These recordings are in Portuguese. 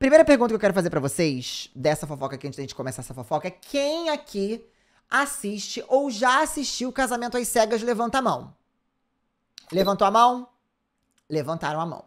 Primeira pergunta que eu quero fazer para vocês, dessa fofoca aqui, antes da gente começar essa fofoca, é quem aqui assiste ou já assistiu Casamento às Cegas, levanta a mão. Levantou a mão? Levantaram a mão.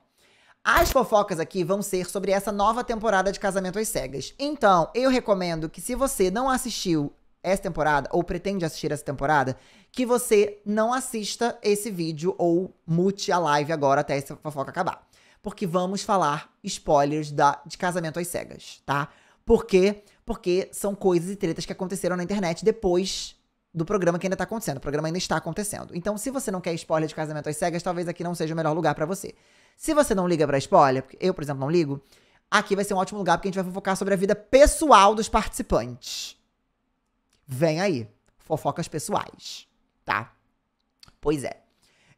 As fofocas aqui vão ser sobre essa nova temporada de Casamento às Cegas. Então, eu recomendo que se você não assistiu essa temporada ou pretende assistir essa temporada, que você não assista esse vídeo ou mute a live agora até essa fofoca acabar porque vamos falar spoilers da, de Casamento às Cegas, tá? Por quê? Porque são coisas e tretas que aconteceram na internet depois do programa que ainda tá acontecendo. O programa ainda está acontecendo. Então, se você não quer spoiler de Casamento às Cegas, talvez aqui não seja o melhor lugar para você. Se você não liga para spoiler, porque eu, por exemplo, não ligo, aqui vai ser um ótimo lugar porque a gente vai fofocar sobre a vida pessoal dos participantes. Vem aí, fofocas pessoais, tá? Pois é.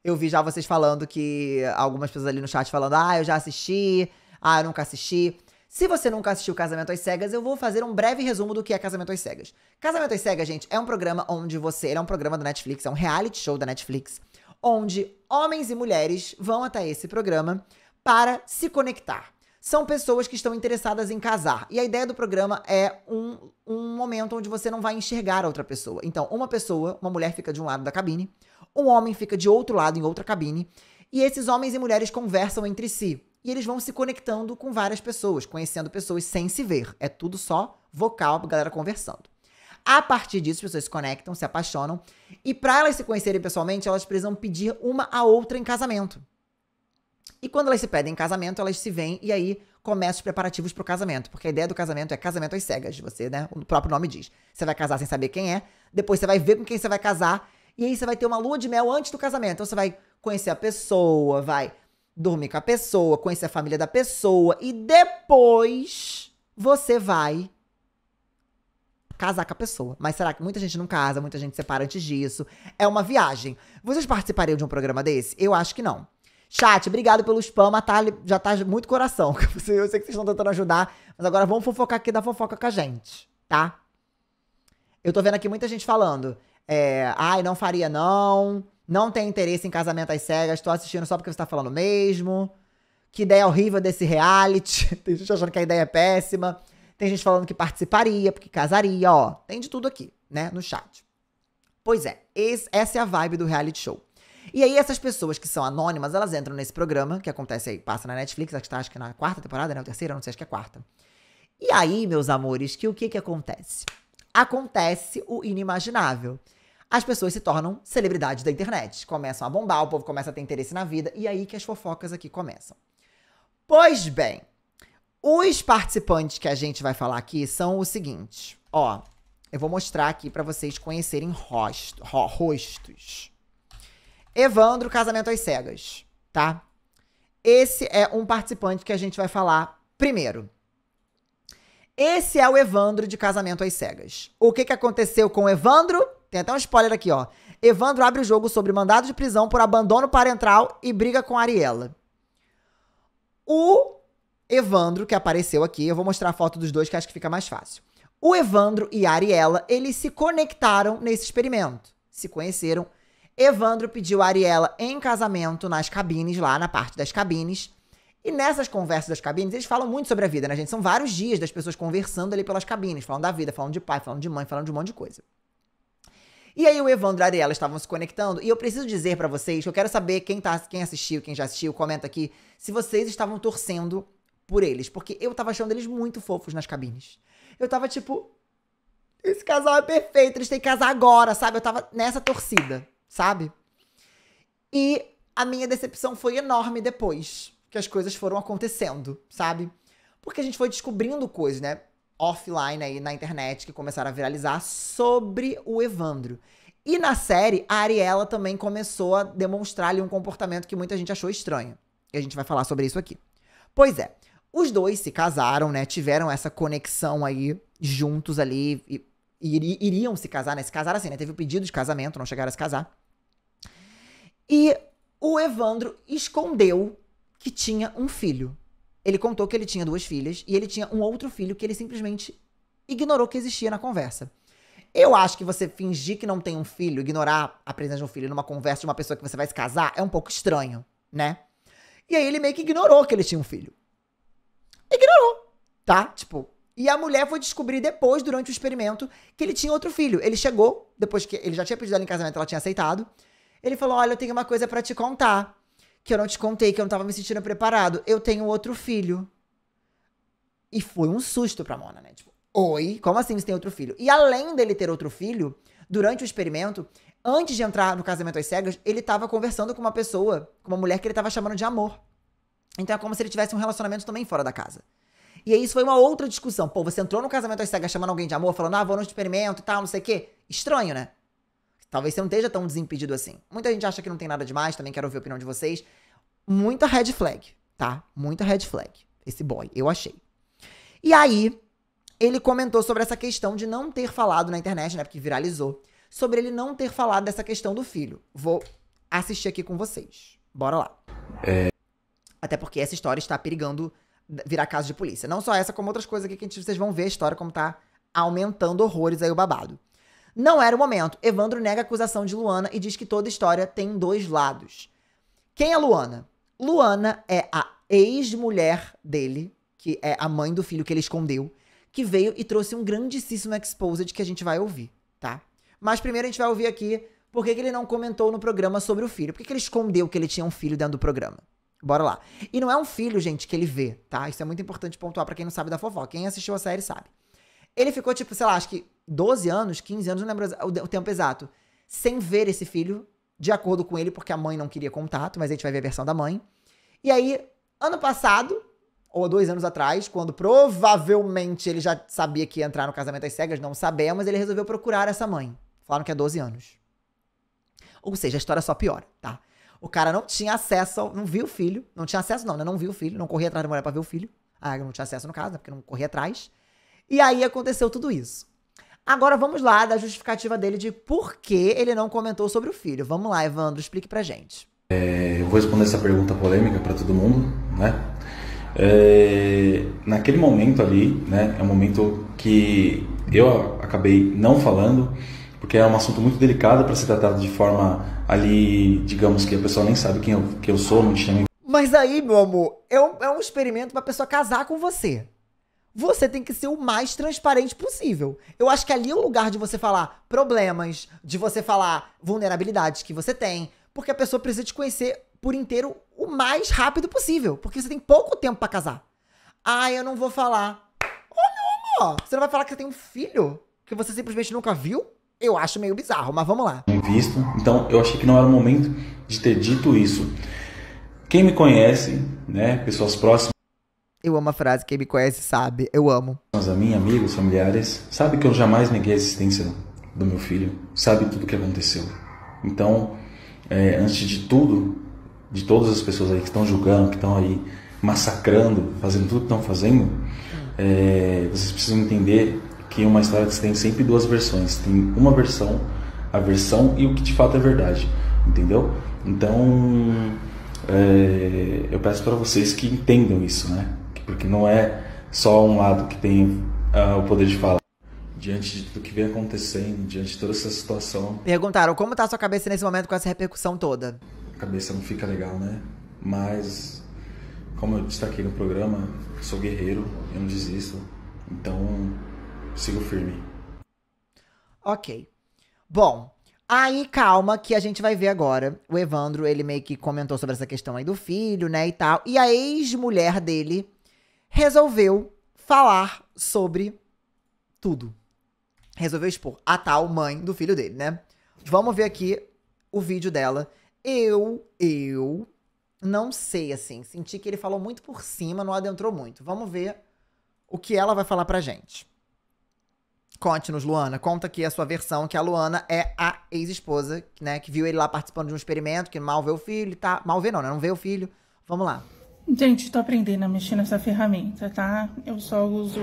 Eu vi já vocês falando que. Algumas pessoas ali no chat falando, ah, eu já assisti, ah, eu nunca assisti. Se você nunca assistiu Casamento às Cegas, eu vou fazer um breve resumo do que é Casamento às Cegas. Casamento às Cegas, gente, é um programa onde você. Ele é um programa da Netflix, é um reality show da Netflix, onde homens e mulheres vão até esse programa para se conectar. São pessoas que estão interessadas em casar. E a ideia do programa é um, um momento onde você não vai enxergar a outra pessoa. Então, uma pessoa, uma mulher fica de um lado da cabine, um homem fica de outro lado, em outra cabine, e esses homens e mulheres conversam entre si. E eles vão se conectando com várias pessoas, conhecendo pessoas sem se ver. É tudo só vocal, a galera conversando. A partir disso, as pessoas se conectam, se apaixonam, e para elas se conhecerem pessoalmente, elas precisam pedir uma a outra em casamento. E quando elas se pedem em casamento, elas se veem e aí começam os preparativos para o casamento, porque a ideia do casamento é casamento às cegas, você, né? O próprio nome diz. Você vai casar sem saber quem é, depois você vai ver com quem você vai casar e aí você vai ter uma lua de mel antes do casamento. Então você vai conhecer a pessoa, vai dormir com a pessoa, conhecer a família da pessoa e depois você vai casar com a pessoa. Mas será que muita gente não casa, muita gente separa antes disso? É uma viagem. Vocês participariam de um programa desse? Eu acho que não. Chat, obrigado pelo spam, Natália já tá muito coração. Eu sei que vocês estão tentando ajudar, mas agora vamos fofocar aqui da fofoca com a gente, tá? Eu tô vendo aqui muita gente falando. É, Ai, não faria não. Não tem interesse em casamento às cegas. Tô assistindo só porque você tá falando mesmo. Que ideia horrível desse reality. tem gente achando que a ideia é péssima. Tem gente falando que participaria, porque casaria, ó. Tem de tudo aqui, né? No chat. Pois é, esse, essa é a vibe do reality show. E aí, essas pessoas que são anônimas, elas entram nesse programa, que acontece aí, passa na Netflix, acho que tá acho que na quarta temporada, né? Ou terceira, não sei, acho que é quarta. E aí, meus amores, que o que que acontece? Acontece o inimaginável as pessoas se tornam celebridades da internet, começam a bombar, o povo começa a ter interesse na vida e aí que as fofocas aqui começam. Pois bem, os participantes que a gente vai falar aqui são o seguinte, ó, eu vou mostrar aqui para vocês conhecerem rosto, ro, rostos. Evandro Casamento às Cegas, tá? Esse é um participante que a gente vai falar primeiro. Esse é o Evandro de Casamento às Cegas. O que, que aconteceu com o Evandro? Tem até um spoiler aqui, ó. Evandro abre o jogo sobre mandado de prisão por abandono parental e briga com Ariela. O Evandro, que apareceu aqui, eu vou mostrar a foto dos dois que acho que fica mais fácil. O Evandro e a Ariela, eles se conectaram nesse experimento, se conheceram. Evandro pediu a Ariela em casamento nas cabines, lá na parte das cabines. E nessas conversas das cabines, eles falam muito sobre a vida, né, gente? São vários dias das pessoas conversando ali pelas cabines, falando da vida, falando de pai, falando de mãe, falando de um monte de coisa. E aí o Evandro e a Ariela estavam se conectando, e eu preciso dizer para vocês, que eu quero saber quem, tá, quem assistiu, quem já assistiu, comenta aqui, se vocês estavam torcendo por eles, porque eu tava achando eles muito fofos nas cabines. Eu tava tipo, esse casal é perfeito, eles têm que casar agora, sabe? Eu tava nessa torcida, sabe? E a minha decepção foi enorme depois que as coisas foram acontecendo, sabe? Porque a gente foi descobrindo coisas, né? offline aí na internet que começaram a viralizar sobre o Evandro. E na série, a Ariela também começou a demonstrar ali um comportamento que muita gente achou estranho. E a gente vai falar sobre isso aqui. Pois é, os dois se casaram, né? Tiveram essa conexão aí juntos ali. E, iriam se casar, né? Se casaram assim, né? Teve o pedido de casamento, não chegaram a se casar. E o Evandro escondeu que tinha um filho. Ele contou que ele tinha duas filhas e ele tinha um outro filho que ele simplesmente ignorou que existia na conversa. Eu acho que você fingir que não tem um filho, ignorar a presença de um filho numa conversa de uma pessoa que você vai se casar é um pouco estranho, né? E aí ele meio que ignorou que ele tinha um filho. Ignorou, tá? Tipo, e a mulher foi descobrir depois, durante o experimento, que ele tinha outro filho. Ele chegou, depois que ele já tinha pedido ela em casamento, ela tinha aceitado. Ele falou: Olha, eu tenho uma coisa para te contar que eu não te contei, que eu não tava me sentindo preparado. Eu tenho outro filho. E foi um susto pra Mona, né? Tipo, oi, como assim você tem outro filho? E além dele ter outro filho, durante o experimento, antes de entrar no casamento às cegas, ele tava conversando com uma pessoa, com uma mulher que ele tava chamando de amor. Então é como se ele tivesse um relacionamento também fora da casa. E aí isso foi uma outra discussão. Pô, você entrou no casamento às cegas chamando alguém de amor, falando, ah, vou no experimento e tal, não sei o quê. Estranho, né? Talvez você não esteja tão desimpedido assim. Muita gente acha que não tem nada demais, também quero ouvir a opinião de vocês. Muita red flag, tá? Muita red flag. Esse boy, eu achei. E aí, ele comentou sobre essa questão de não ter falado na internet, né? Porque viralizou. Sobre ele não ter falado dessa questão do filho. Vou assistir aqui com vocês. Bora lá. É... Até porque essa história está perigando virar caso de polícia. Não só essa, como outras coisas aqui que gente, vocês vão ver a história como tá aumentando horrores aí o babado. Não era o momento. Evandro nega a acusação de Luana e diz que toda história tem dois lados. Quem é Luana? Luana é a ex-mulher dele, que é a mãe do filho que ele escondeu, que veio e trouxe um grandíssimo exposed que a gente vai ouvir, tá? Mas primeiro a gente vai ouvir aqui por que, que ele não comentou no programa sobre o filho. Por que, que ele escondeu que ele tinha um filho dentro do programa? Bora lá. E não é um filho, gente, que ele vê, tá? Isso é muito importante pontuar para quem não sabe da fofoca. Quem assistiu a série sabe. Ele ficou, tipo, sei lá, acho que 12 anos, 15 anos, não lembro o tempo exato, sem ver esse filho, de acordo com ele, porque a mãe não queria contato, mas a gente vai ver a versão da mãe. E aí, ano passado, ou dois anos atrás, quando provavelmente ele já sabia que ia entrar no casamento às cegas, não sabemos, ele resolveu procurar essa mãe. Falaram que é 12 anos. Ou seja, a história só piora, tá? O cara não tinha acesso, não viu o filho, não tinha acesso não, né? Não viu o filho, não corria atrás da mulher pra ver o filho. ah, não tinha acesso no caso, né? porque não corria atrás. E aí aconteceu tudo isso. Agora vamos lá da justificativa dele de por que ele não comentou sobre o filho. Vamos lá, Evandro, explique pra gente. É, eu vou responder essa pergunta polêmica para todo mundo, né? É, naquele momento ali, né, é um momento que eu acabei não falando, porque é um assunto muito delicado para ser tratado de forma ali, digamos que a pessoa nem sabe quem eu, que eu sou, não tinha. Mas aí, meu amor, é um, é um experimento pra pessoa casar com você você tem que ser o mais transparente possível. Eu acho que ali é o lugar de você falar problemas, de você falar vulnerabilidades que você tem, porque a pessoa precisa te conhecer por inteiro o mais rápido possível, porque você tem pouco tempo para casar. Ah, eu não vou falar. Olha, amor, você não vai falar que você tem um filho que você simplesmente nunca viu? Eu acho meio bizarro, mas vamos lá. Visto, então eu achei que não era o momento de ter dito isso. Quem me conhece, né, pessoas próximas eu amo a frase, quem me conhece sabe, eu amo. Mas a mim, amigos, familiares, sabe que eu jamais neguei a existência do meu filho, sabe tudo o que aconteceu. Então, é, antes de tudo, de todas as pessoas aí que estão julgando, que estão aí massacrando, fazendo tudo que estão fazendo, é, vocês precisam entender que uma história tem sempre duas versões. Tem uma versão, a versão e o que de fato é verdade, entendeu? Então, é, eu peço para vocês que entendam isso, né? porque não é só um lado que tem uh, o poder de fala diante do que vem acontecendo, diante de toda essa situação. Perguntaram como tá a sua cabeça nesse momento com essa repercussão toda? A cabeça não fica legal, né? Mas, como eu destaquei no programa, sou guerreiro, eu não desisto. Então, sigo firme. Ok. Bom, aí calma que a gente vai ver agora. O Evandro, ele meio que comentou sobre essa questão aí do filho, né, e tal. E a ex-mulher dele resolveu falar sobre tudo. Resolveu expor a tal mãe do filho dele, né? Vamos ver aqui o vídeo dela. Eu, eu não sei, assim. Senti que ele falou muito por cima, não adentrou muito. Vamos ver o que ela vai falar pra gente. Conte-nos, Luana. Conta aqui a sua versão, que a Luana é a ex-esposa, né? Que viu ele lá participando de um experimento, que mal vê o filho, tá? Mal vê não, né? Não vê o filho. Vamos lá. Gente, tô aprendendo a mexer nessa ferramenta, tá? Eu só uso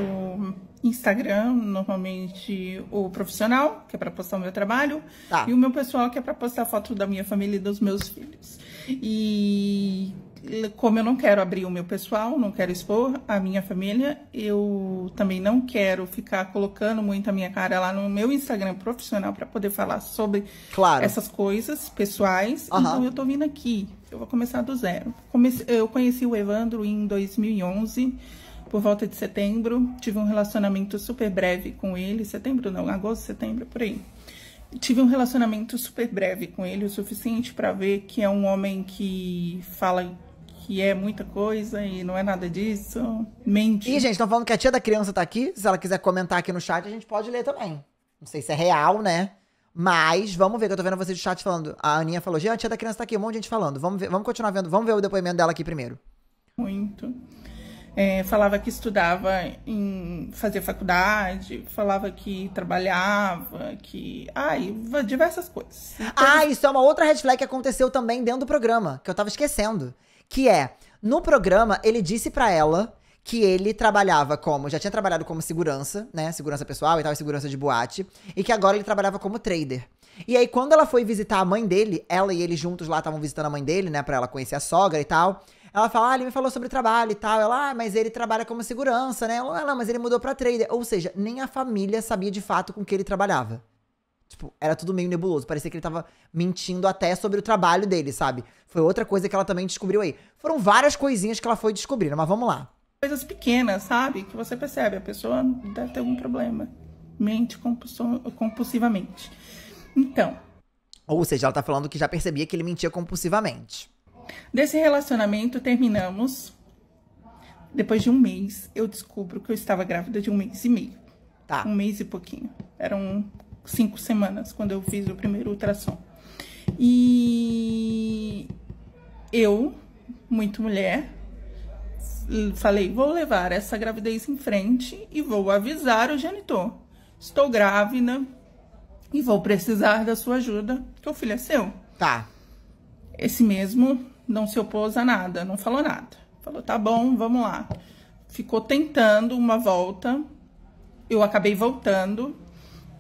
Instagram, normalmente o profissional, que é para postar o meu trabalho, tá. e o meu pessoal, que é para postar foto da minha família e dos meus filhos. E como eu não quero abrir o meu pessoal, não quero expor a minha família, eu também não quero ficar colocando muito a minha cara lá no meu Instagram profissional para poder falar sobre claro. essas coisas pessoais. Uhum. Então eu tô vindo aqui eu vou começar do zero. eu conheci o Evandro em 2011, por volta de setembro. Tive um relacionamento super breve com ele. Setembro não, agosto, setembro, por aí. Tive um relacionamento super breve com ele, o suficiente para ver que é um homem que fala que é muita coisa e não é nada disso. Mente. E, gente, estão falando que a tia da criança tá aqui. Se ela quiser comentar aqui no chat, a gente pode ler também. Não sei se é real, né? Mas vamos ver, que eu tô vendo vocês no chat falando. A Aninha falou, gente, a tia da criança tá aqui, um monte de gente falando. Vamos, ver, vamos continuar vendo, vamos ver o depoimento dela aqui primeiro. Muito. É, falava que estudava em fazer faculdade, falava que trabalhava, que. Ai, diversas coisas. Então... Ah, isso é uma outra red flag que aconteceu também dentro do programa, que eu tava esquecendo. Que é, no programa, ele disse para ela que ele trabalhava como, já tinha trabalhado como segurança, né, segurança pessoal e tal, e segurança de boate, e que agora ele trabalhava como trader. E aí quando ela foi visitar a mãe dele, ela e ele juntos lá estavam visitando a mãe dele, né, para ela conhecer a sogra e tal. Ela fala, ah, ele me falou sobre trabalho e tal. Ela, ah, mas ele trabalha como segurança, né? Ela, ah, não, mas ele mudou pra trader. Ou seja, nem a família sabia de fato com que ele trabalhava. Tipo, era tudo meio nebuloso. Parecia que ele tava mentindo até sobre o trabalho dele, sabe? Foi outra coisa que ela também descobriu aí. Foram várias coisinhas que ela foi descobrindo, mas vamos lá coisas pequenas, sabe? Que você percebe, a pessoa deve ter algum problema. Mente compulsivamente. Então. Ou seja, ela tá falando que já percebia que ele mentia compulsivamente. Desse relacionamento, terminamos. Depois de um mês, eu descubro que eu estava grávida de um mês e meio. Tá. Um mês e pouquinho. Eram cinco semanas quando eu fiz o primeiro ultrassom. E eu, muito mulher, falei, vou levar essa gravidez em frente e vou avisar o genitor. Estou grávida e vou precisar da sua ajuda, que o filho é seu. Tá. Esse mesmo não se opôs a nada, não falou nada. Falou, tá bom, vamos lá. Ficou tentando uma volta. Eu acabei voltando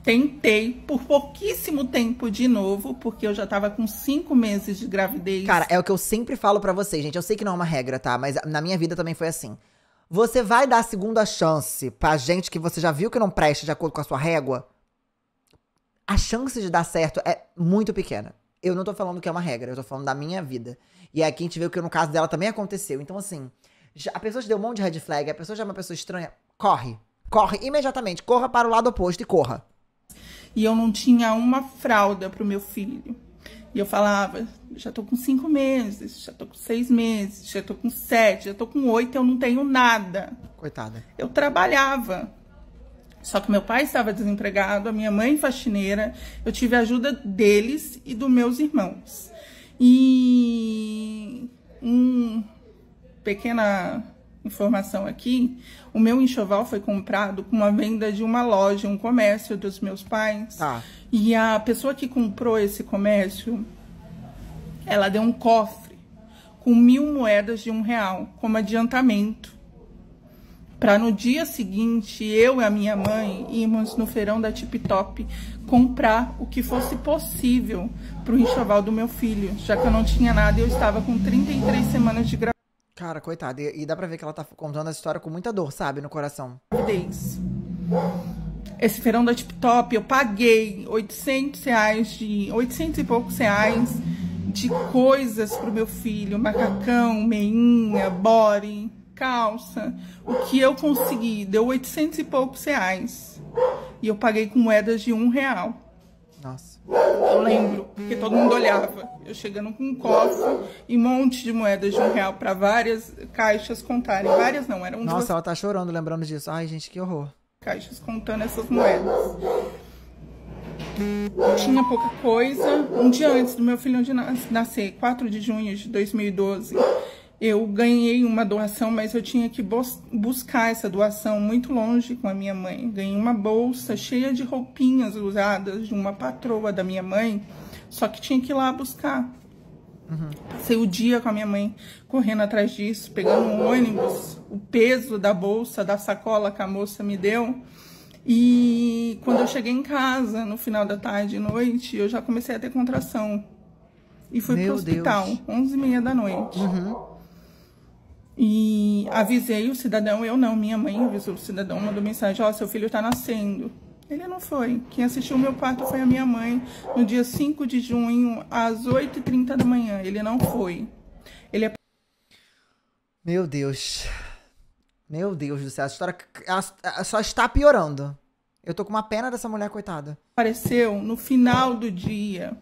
Tentei por pouquíssimo tempo de novo, porque eu já tava com cinco meses de gravidez. Cara, é o que eu sempre falo para vocês, gente. Eu sei que não é uma regra, tá? Mas na minha vida também foi assim. Você vai dar a segunda chance pra gente que você já viu que não presta de acordo com a sua régua? A chance de dar certo é muito pequena. Eu não tô falando que é uma regra, eu tô falando da minha vida. E aqui a gente viu que no caso dela também aconteceu. Então, assim, a pessoa te deu um monte de red flag, a pessoa já é uma pessoa estranha, corre. Corre imediatamente, corra para o lado oposto e corra e eu não tinha uma fralda para o meu filho. E eu falava, já tô com cinco meses, já tô com seis meses, já tô com sete, já tô com oito, eu não tenho nada. Coitada. Eu trabalhava. Só que meu pai estava desempregado, a minha mãe faxineira, eu tive a ajuda deles e dos meus irmãos. E uma pequena informação aqui, o meu enxoval foi comprado com uma venda de uma loja, um comércio dos meus pais. Tá. E a pessoa que comprou esse comércio, ela deu um cofre com mil moedas de um real como adiantamento. Para no dia seguinte, eu e a minha mãe irmos no feirão da Tip Top comprar o que fosse possível para o enxoval do meu filho, já que eu não tinha nada e eu estava com 33 semanas de gravidez. Cara, coitada. E, e, dá pra ver que ela tá contando essa história com muita dor, sabe? No coração. Esse feirão da Tip Top, eu paguei 800 reais de... 800 e poucos reais de coisas pro meu filho. Macacão, meinha, body, calça. O que eu consegui deu 800 e poucos reais. E eu paguei com moedas de um real. Nossa. Eu lembro, porque todo mundo olhava. Eu chegando com um cofre e um monte de moedas de um real para várias caixas contarem. Várias não, eram Nossa, duas... ela tá chorando lembrando disso. Ai, gente, que horror. Caixas contando essas moedas. Tinha pouca coisa. Um dia antes do meu filho nascer, 4 de junho de 2012, eu ganhei uma doação, mas eu tinha que buscar essa doação muito longe com a minha mãe. Ganhei uma bolsa cheia de roupinhas usadas de uma patroa da minha mãe, só que tinha que ir lá buscar. Uhum. Passei o dia com a minha mãe correndo atrás disso, pegando um ônibus, o peso da bolsa, da sacola que a moça me deu. E quando eu cheguei em casa, no final da tarde e noite, eu já comecei a ter contração. E fui Meu pro hospital, Deus. 11h30 da noite. Uhum. E avisei o cidadão, eu não, minha mãe avisou o cidadão, mandou mensagem, ó, oh, seu filho tá nascendo. Ele não foi. Quem assistiu o meu parto foi a minha mãe, no dia 5 de junho, às 8h30 da manhã. Ele não foi. Ele é... Meu Deus. Meu Deus do céu, a história só está piorando. Eu tô com uma pena dessa mulher, coitada. Apareceu no final do dia.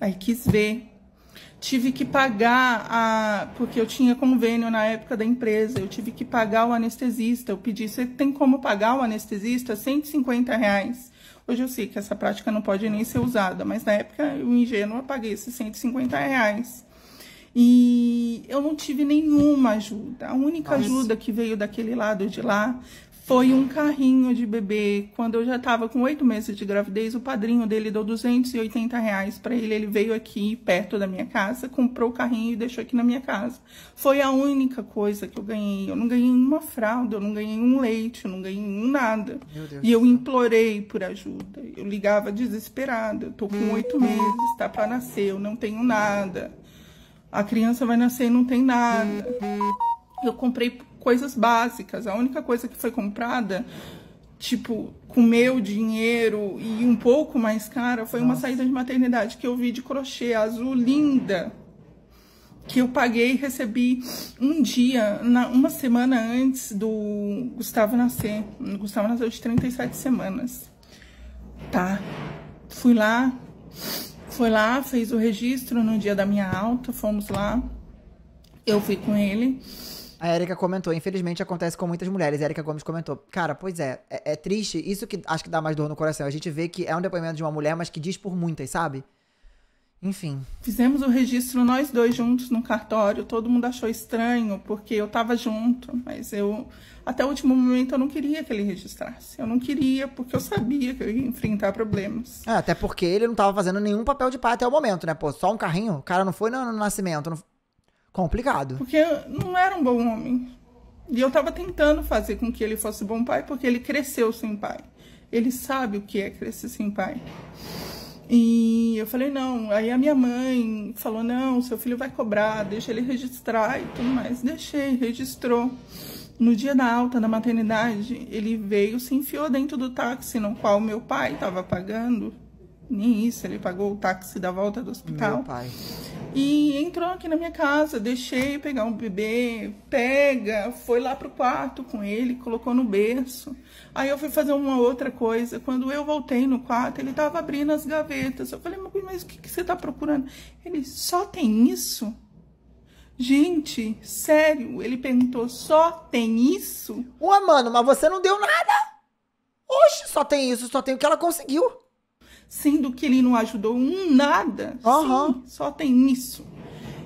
Aí quis ver tive que pagar a. Porque eu tinha convênio na época da empresa, eu tive que pagar o anestesista. Eu pedi, você tem como pagar o anestesista? 150 reais. Hoje eu sei que essa prática não pode nem ser usada, mas na época eu ingênua paguei esses 150 reais. E eu não tive nenhuma ajuda. A única ajuda que veio daquele lado de lá foi um carrinho de bebê. Quando eu já estava com oito meses de gravidez, o padrinho dele deu 280 reais para ele. Ele veio aqui perto da minha casa, comprou o carrinho e deixou aqui na minha casa. Foi a única coisa que eu ganhei. Eu não ganhei uma fralda, eu não ganhei um leite, eu não ganhei um nada. E eu implorei por ajuda. Eu ligava desesperada. Eu tô com oito meses, tá para nascer, eu não tenho nada. A criança vai nascer e não tem nada. Eu comprei coisas básicas. A única coisa que foi comprada, tipo, com meu dinheiro e um pouco mais cara, foi Nossa. uma saída de maternidade que eu vi de crochê azul linda. Que eu paguei e recebi um dia, na, uma semana antes do Gustavo nascer. O Gustavo nasceu de 37 semanas. Tá. Fui lá, foi lá, fez o registro no dia da minha alta, fomos lá. Eu fui com ele. A Erika comentou, infelizmente acontece com muitas mulheres. A Erika Gomes comentou, cara, pois é, é, é, triste. Isso que acho que dá mais dor no coração. A gente vê que é um depoimento de uma mulher, mas que diz por muitas, sabe? Enfim. Fizemos o registro nós dois juntos no cartório. Todo mundo achou estranho, porque eu tava junto, mas eu. Até o último momento eu não queria que ele registrasse. Eu não queria, porque eu sabia que eu ia enfrentar problemas. É, até porque ele não tava fazendo nenhum papel de pai até o momento, né? Pô, só um carrinho. O cara não foi no, no nascimento. Não complicado. Porque não era um bom homem. E eu estava tentando fazer com que ele fosse bom pai, porque ele cresceu sem pai. Ele sabe o que é crescer sem pai. E eu falei, não. Aí a minha mãe falou, não, seu filho vai cobrar, deixa ele registrar e tudo mais. Deixei, registrou. No dia da alta da maternidade, ele veio, se enfiou dentro do táxi no qual meu pai estava pagando. Nem isso, ele pagou o táxi da volta do hospital. Meu pai. E entrou aqui na minha casa, deixei pegar um bebê, pega, foi lá pro quarto com ele, colocou no berço. Aí eu fui fazer uma outra coisa. Quando eu voltei no quarto, ele tava abrindo as gavetas. Eu falei, mas o que, que você tá procurando? Ele, só tem isso? Gente, sério, ele perguntou, só tem isso? Ué, mano, mas você não deu nada? Oxe, só tem isso, só tem o que ela conseguiu sendo que ele não ajudou um nada. Uhum. Sim, só tem isso.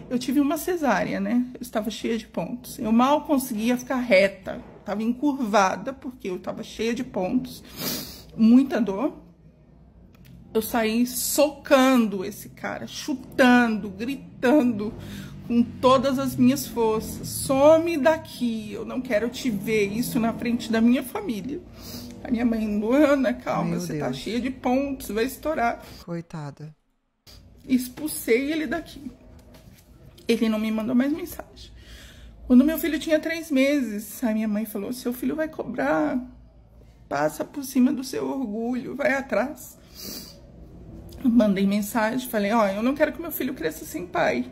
Eu tive uma cesárea, né? Eu estava cheia de pontos. Eu mal conseguia ficar reta. Estava encurvada, porque eu estava cheia de pontos. Muita dor. Eu saí socando esse cara, chutando, gritando com todas as minhas forças. Some daqui, eu não quero te ver isso na frente da minha família. A minha mãe, Luana, calma, Meu você tá Deus. tá cheia de pontos, vai estourar. Coitada. Expulsei ele daqui. Ele não me mandou mais mensagem. Quando meu filho tinha três meses, a minha mãe falou: seu filho vai cobrar, passa por cima do seu orgulho, vai atrás. Mandei mensagem, falei: ó, oh, eu não quero que meu filho cresça sem pai.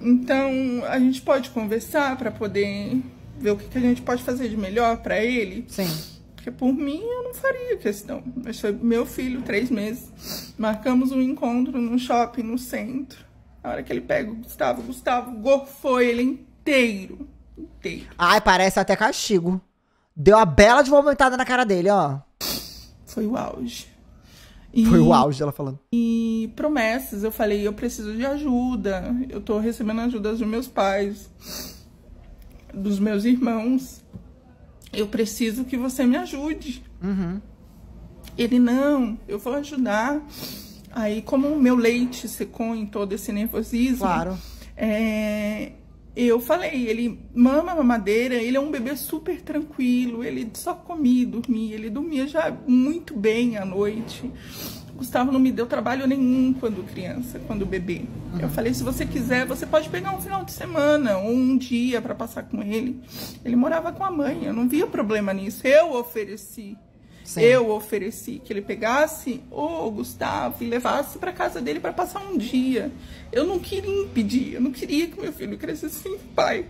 Então a gente pode conversar para poder ver o que, que a gente pode fazer de melhor para ele. Sim. Porque por mim eu não faria questão. Mas foi meu filho, três meses. Marcamos um encontro num shopping no centro. Na hora que ele pega o Gustavo, o Gustavo gorfou ele inteiro. Inteiro. Ai, parece até castigo. Deu a bela de vomitada na cara dele, ó. Foi o auge. E, Foi o auge dela falando. E promessas. Eu falei, eu preciso de ajuda. Eu tô recebendo ajuda dos meus pais, dos meus irmãos eu preciso que você me ajude. Uhum. Ele, não, eu vou ajudar. Aí, como o meu leite secou em todo esse nervosismo... Claro. É, eu falei, ele mama a mamadeira, ele é um bebê super tranquilo, ele só comia e dormia, ele dormia já muito bem à noite. Gustavo não me deu trabalho nenhum quando criança, quando bebê. Uhum. Eu falei, se você quiser, você pode pegar um final de semana ou um dia para passar com ele. Ele morava com a mãe, eu não via problema nisso. Eu ofereci. Sim. Eu ofereci que ele pegasse o Gustavo e levasse para casa dele para passar um dia. Eu não queria impedir, eu não queria que meu filho crescesse sem pai.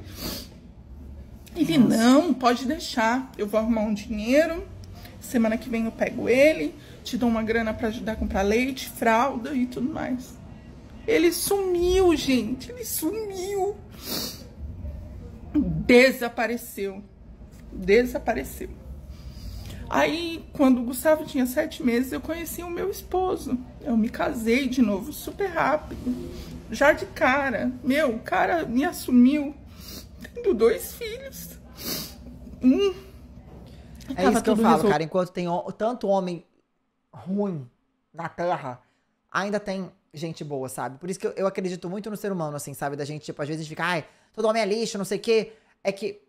Ele Nossa. não pode deixar. Eu vou arrumar um dinheiro. Semana que vem eu pego ele te dou uma grana para ajudar a comprar leite, fralda e tudo mais. Ele sumiu, gente. Ele sumiu. Desapareceu. Desapareceu. Aí, quando o Gustavo tinha sete meses, eu conheci o meu esposo. Eu me casei de novo, super rápido. Já de cara. Meu, o cara me assumiu. Tendo dois filhos. Um. É isso que eu falo, resol... cara. Enquanto tem tanto homem ruim na Terra, ainda tem gente boa, sabe? Por isso que eu, eu acredito muito no ser humano, assim, sabe? Da gente, tipo, às vezes fica, ai, todo homem é lixo, não sei o quê. É que,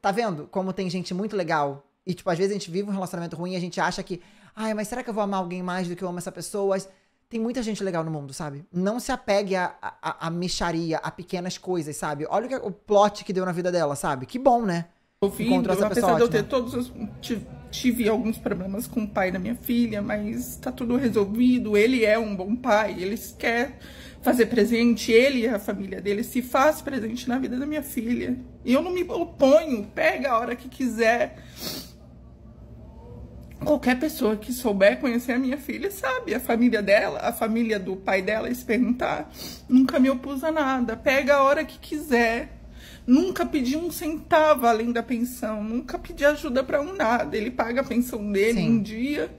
tá vendo como tem gente muito legal? E, tipo, às vezes a gente vive um relacionamento ruim e a gente acha que, ai, mas será que eu vou amar alguém mais do que eu amo essa pessoa? Tem muita gente legal no mundo, sabe? Não se apegue a, a, a a pequenas coisas, sabe? Olha o, que, o plot que deu na vida dela, sabe? Que bom, né? Ouvindo, apesar de eu ter todos os, tive alguns problemas com o pai da minha filha, mas tá tudo resolvido. Ele é um bom pai, ele quer fazer presente, ele e a família dele se faz presente na vida da minha filha. E eu não me oponho, pega a hora que quiser. Qualquer pessoa que souber conhecer a minha filha sabe, a família dela, a família do pai dela, se perguntar, nunca me opus a nada, pega a hora que quiser nunca pedi um centavo além da pensão, nunca pedi ajuda para um nada. Ele paga a pensão dele Sim. um dia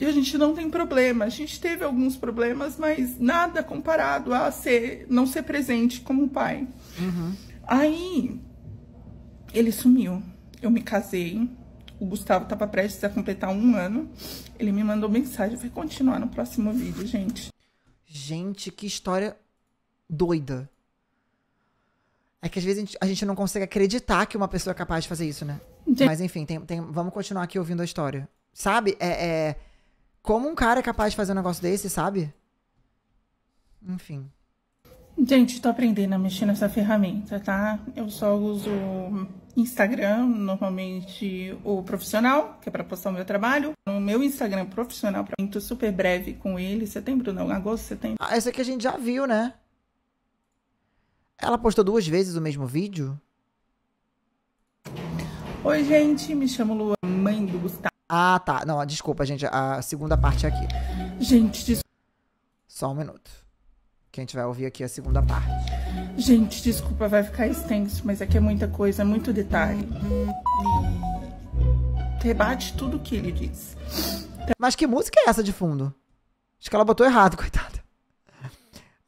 e a gente não tem problema. A gente teve alguns problemas, mas nada comparado a ser não ser presente como pai. Uhum. Aí ele sumiu. Eu me casei. O Gustavo tava prestes a completar um ano. Ele me mandou mensagem. Vai continuar no próximo vídeo, gente. Gente, que história doida. É que às vezes a gente, a gente não consegue acreditar que uma pessoa é capaz de fazer isso, né? Entendi. Mas enfim, tem, tem, vamos continuar aqui ouvindo a história. Sabe? É, é, Como um cara é capaz de fazer um negócio desse, sabe? Enfim. Gente, tô aprendendo a mexer nessa ferramenta, tá? Eu só uso Instagram, normalmente o profissional, que é para postar o meu trabalho. No meu Instagram profissional, pra mim, tô super breve com ele. Setembro não, agosto, setembro. Ah, essa que a gente já viu, né? Ela postou duas vezes o mesmo vídeo? Oi, gente, me chamo Luan, mãe do Gustavo. Ah, tá. Não, desculpa, gente. A segunda parte é aqui. Gente, desculpa. Só um minuto. Que a gente vai ouvir aqui a segunda parte. Gente, desculpa, vai ficar extenso, mas aqui é muita coisa, muito detalhe. E... Rebate tudo o que ele diz. Mas que música é essa de fundo? Acho que ela botou errado, coitada.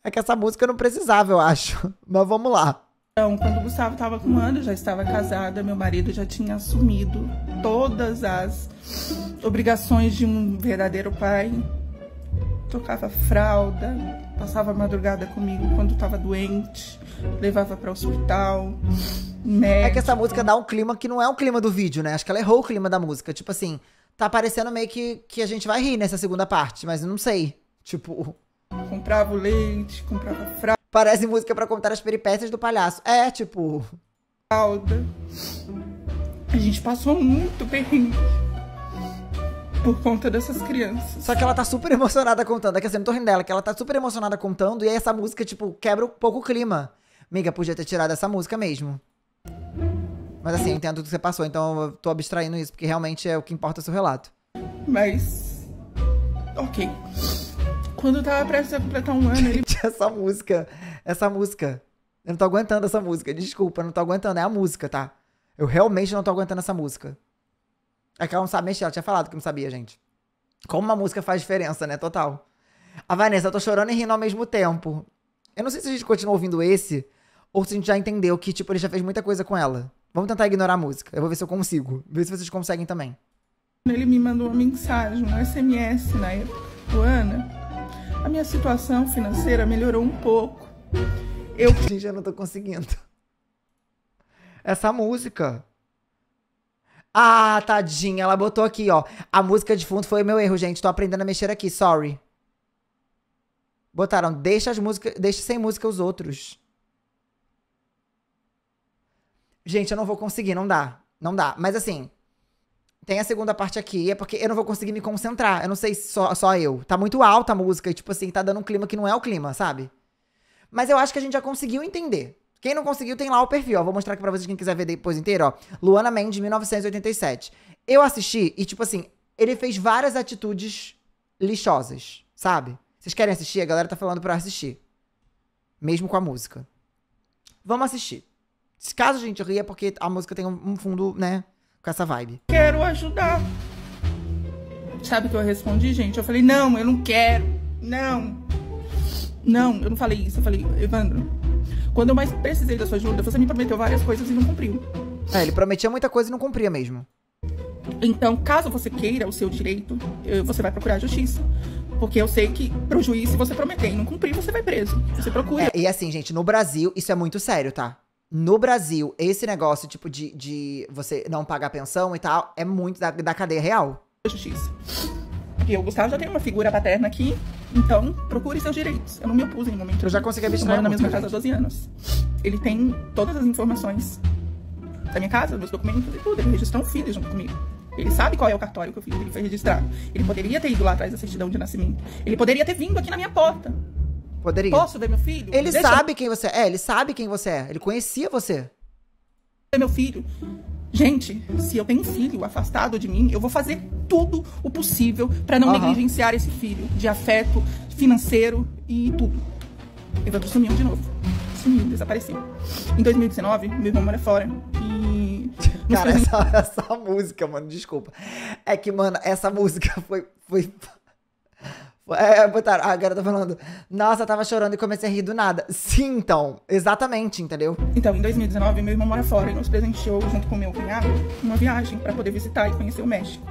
É que essa música eu não precisava, eu acho. Mas vamos lá. Então, quando o Gustavo estava com Ana, eu já estava casada, meu marido já tinha assumido todas as obrigações de um verdadeiro pai. Tocava fralda, passava a madrugada comigo quando estava doente, levava para o hospital. Médico. É que essa música dá um clima que não é o clima do vídeo, né? Acho que ela errou o clima da música. Tipo assim, tá parecendo meio que, que a gente vai rir nessa segunda parte, mas não sei. Tipo, Comprava o leite, comprava fralda. Parece música para contar as peripécias do palhaço. É, tipo. Fralda. A gente passou muito bem por conta dessas crianças. Só que ela tá super emocionada contando. É que eu não tô rindo dela, que ela tá super emocionada contando e aí essa música, tipo, quebra um pouco o clima. Miga, podia ter tirado essa música mesmo. Mas assim, eu entendo tudo que você passou, então eu tô abstraindo isso, porque realmente é o que importa é o seu relato. Mas. Ok. Quando eu tava prestes a completar um ano, ele. essa música, essa música. Eu não tô aguentando essa música. Desculpa, eu não tô aguentando. É a música, tá? Eu realmente não tô aguentando essa música. É que ela não sabe mexer, ela tinha falado que não sabia, gente. Como uma música faz diferença, né? Total. A Vanessa, eu tô chorando e rindo ao mesmo tempo. Eu não sei se a gente continua ouvindo esse ou se a gente já entendeu que, tipo, ele já fez muita coisa com ela. Vamos tentar ignorar a música. Eu vou ver se eu consigo. Ver se vocês conseguem também. Ele me mandou uma mensagem, um SMS na época. Ana, a minha situação financeira melhorou um pouco. Eu. Gente, eu não tô conseguindo. Essa música. Ah, tadinha, ela botou aqui, ó. A música de fundo foi meu erro, gente. Tô aprendendo a mexer aqui, sorry. Botaram, deixa as músicas, deixa sem música os outros. Gente, eu não vou conseguir, não dá. Não dá. Mas assim, tem a segunda parte aqui, é porque eu não vou conseguir me concentrar. Eu não sei só, só eu. Tá muito alta a música e, tipo assim, tá dando um clima que não é o clima, sabe? Mas eu acho que a gente já conseguiu entender. Quem não conseguiu, tem lá o perfil, ó. Vou mostrar aqui pra vocês quem quiser ver depois inteiro, ó. Luana Mendes, 1987. Eu assisti e, tipo assim, ele fez várias atitudes lixosas, sabe? Vocês querem assistir? A galera tá falando pra assistir. Mesmo com a música. Vamos assistir. Caso a gente ria, é porque a música tem um fundo, né? com essa vibe. Quero ajudar. Sabe o que eu respondi, gente? Eu falei, não, eu não quero. Não. Não, eu não falei isso. Eu falei, Evandro, quando eu mais precisei da sua ajuda, você me prometeu várias coisas e não cumpriu. É, ele prometia muita coisa e não cumpria mesmo. Então, caso você queira o seu direito, você vai procurar a justiça. Porque eu sei que pro juiz, se você prometer e não cumprir, você vai preso. Você procura. É, e assim, gente, no Brasil, isso é muito sério, tá? no Brasil, esse negócio, tipo, de, de você não pagar pensão e tal, é muito da, da cadeia real. Justiça. Porque o Gustavo já tem uma figura paterna aqui, então procure seus direitos. Eu não me opus em nenhum momento. Eu já consegui abstrair. na mesma casa há 12 anos. Ele tem todas as informações da minha casa, dos meus documentos e tudo. Ele registrou um filho junto comigo. Ele sabe qual é o cartório que o filho dele foi registrado. Ele poderia ter ido lá atrás da certidão de nascimento. Ele poderia ter vindo aqui na minha porta. Poderia. Posso ver meu filho? Ele Deixa sabe quem você é. Ele sabe quem você é. Ele conhecia você. Ver meu filho. Gente, se eu tenho um filho afastado de mim, eu vou fazer tudo o possível para não uhum. negligenciar esse filho de afeto, financeiro e tudo. Evandro sumiu de novo. Sumiu, desapareceu. Em 2019, meu irmão mora fora. E. Cara, essa, essa música, mano, desculpa. É que, mano, essa música foi. foi... É, botaram, ah, a garota falando, nossa, tava chorando e comecei a rir do nada. Sim, então, exatamente, entendeu? Então, em 2019, meu irmão mora fora e nos presenteou, junto com meu cunhado, uma viagem para poder visitar e conhecer o México.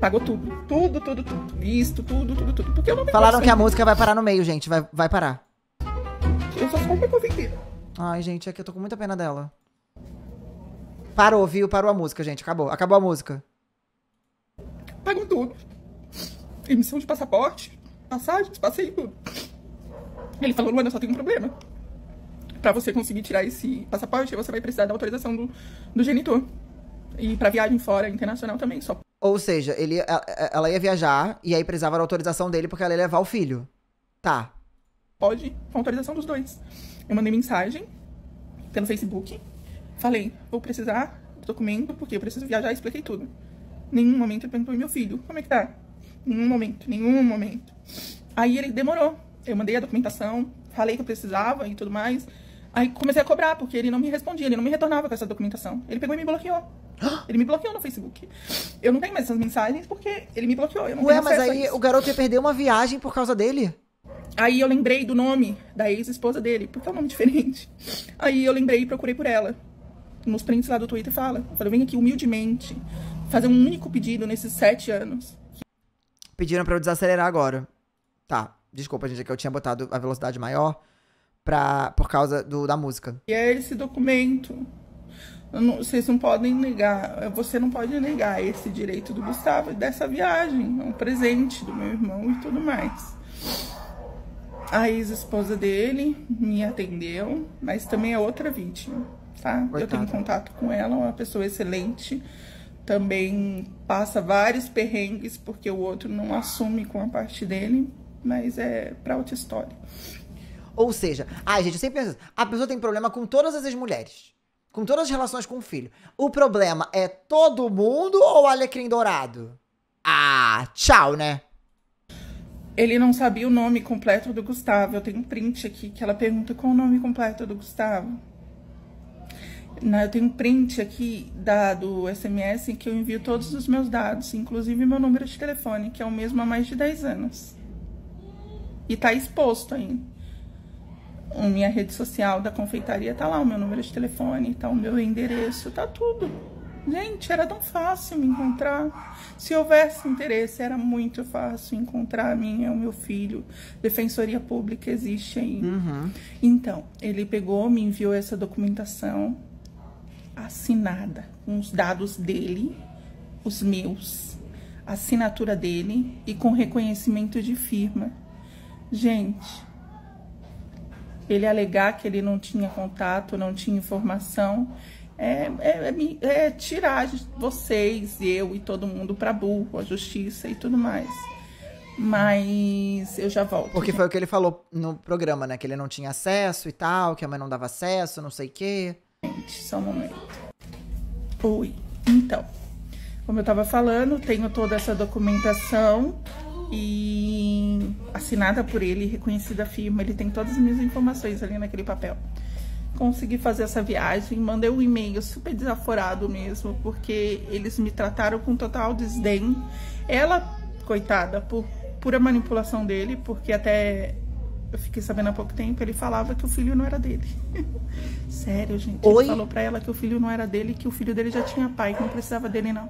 Pagou tudo, tudo, tudo, tudo. Visto, tudo, tudo, tudo. Porque eu não Falaram que a música vai parar no meio, gente, vai, vai parar. Eu só comprei convictiva. Ai, gente, é que eu tô com muita pena dela. Parou, viu? Parou a música, gente, acabou, acabou a música. Pagou tudo. Emissão de passaporte, passagens, passei tudo. Ele falou, Luana, só tem um problema. Pra você conseguir tirar esse passaporte, você vai precisar da autorização do, do genitor. E pra viagem fora, internacional também, só. Ou seja, ele, ela ia viajar e aí precisava da autorização dele porque ela ia levar o filho. Tá. Pode, com autorização dos dois. Eu mandei mensagem pelo Facebook, falei, vou precisar do documento porque eu preciso viajar, expliquei tudo. Nenhum momento ele perguntou, meu filho, como é que tá? Nenhum momento, nenhum momento. Aí ele demorou. Eu mandei a documentação, falei que eu precisava e tudo mais. Aí comecei a cobrar, porque ele não me respondia, ele não me retornava com essa documentação. Ele pegou e me bloqueou. Ele me bloqueou no Facebook. Eu não tenho mais essas mensagens porque ele me bloqueou. Eu não Ué, mas aí o garoto ia perder uma viagem por causa dele? Aí eu lembrei do nome da ex-esposa dele, porque é um nome diferente. Aí eu lembrei e procurei por ela. Nos prints lá do Twitter fala. Eu falei, vem aqui humildemente fazer um único pedido nesses sete anos. Pediram para eu desacelerar agora. Tá, desculpa, gente, é que eu tinha botado a velocidade maior pra, por causa do, da música. E é esse documento. Não, vocês não podem negar, é, você não pode negar esse direito do Gustavo dessa viagem. É um presente do meu irmão e tudo mais. A ex-esposa dele me atendeu, mas também é outra vítima, tá? Coitada. Eu tenho contato com ela, uma pessoa excelente também passa vários perrengues porque o outro não assume com a parte dele, mas é pra outra história. Ou seja, ai, gente, eu sempre penso, assim, a pessoa tem problema com todas as mulheres. Com todas as relações com o filho. O problema é todo mundo ou Alecrim Dourado? Ah, tchau, né? Ele não sabia o nome completo do Gustavo. Eu tenho um print aqui que ela pergunta qual o nome completo do Gustavo. Né, eu tenho um print aqui da, do SMS que eu envio todos os meus dados, inclusive meu número de telefone, que é o mesmo há mais de 10 anos. E tá exposto ainda. A minha rede social da confeitaria tá lá, o meu número de telefone, tá o meu endereço, tá tudo. Gente, era tão fácil me encontrar. Se houvesse interesse, era muito fácil encontrar a minha, o meu filho. Defensoria Pública existe aí. Uhum. Então, ele pegou, me enviou essa documentação assinada com os dados dele, os meus, assinatura dele e com reconhecimento de firma. Gente, ele alegar que ele não tinha contato, não tinha informação, é, é, é, é tirar vocês, eu e todo mundo para burro, a justiça e tudo mais. Mas eu já volto. Porque foi o que ele falou no programa, né? Que ele não tinha acesso e tal, que a mãe não dava acesso, não sei o quê gente, só um momento. Ui, então, como eu tava falando, tenho toda essa documentação e assinada por ele, reconhecida firma, ele tem todas as minhas informações ali naquele papel. Consegui fazer essa viagem, mandei um e-mail super desaforado mesmo, porque eles me trataram com total desdém. Ela, coitada, por pura manipulação dele, porque até eu fiquei sabendo há pouco tempo, ele falava que o filho não era dele. Sério, gente. Ele falou pra ela que o filho não era dele, que o filho dele já tinha pai, que não precisava dele, não.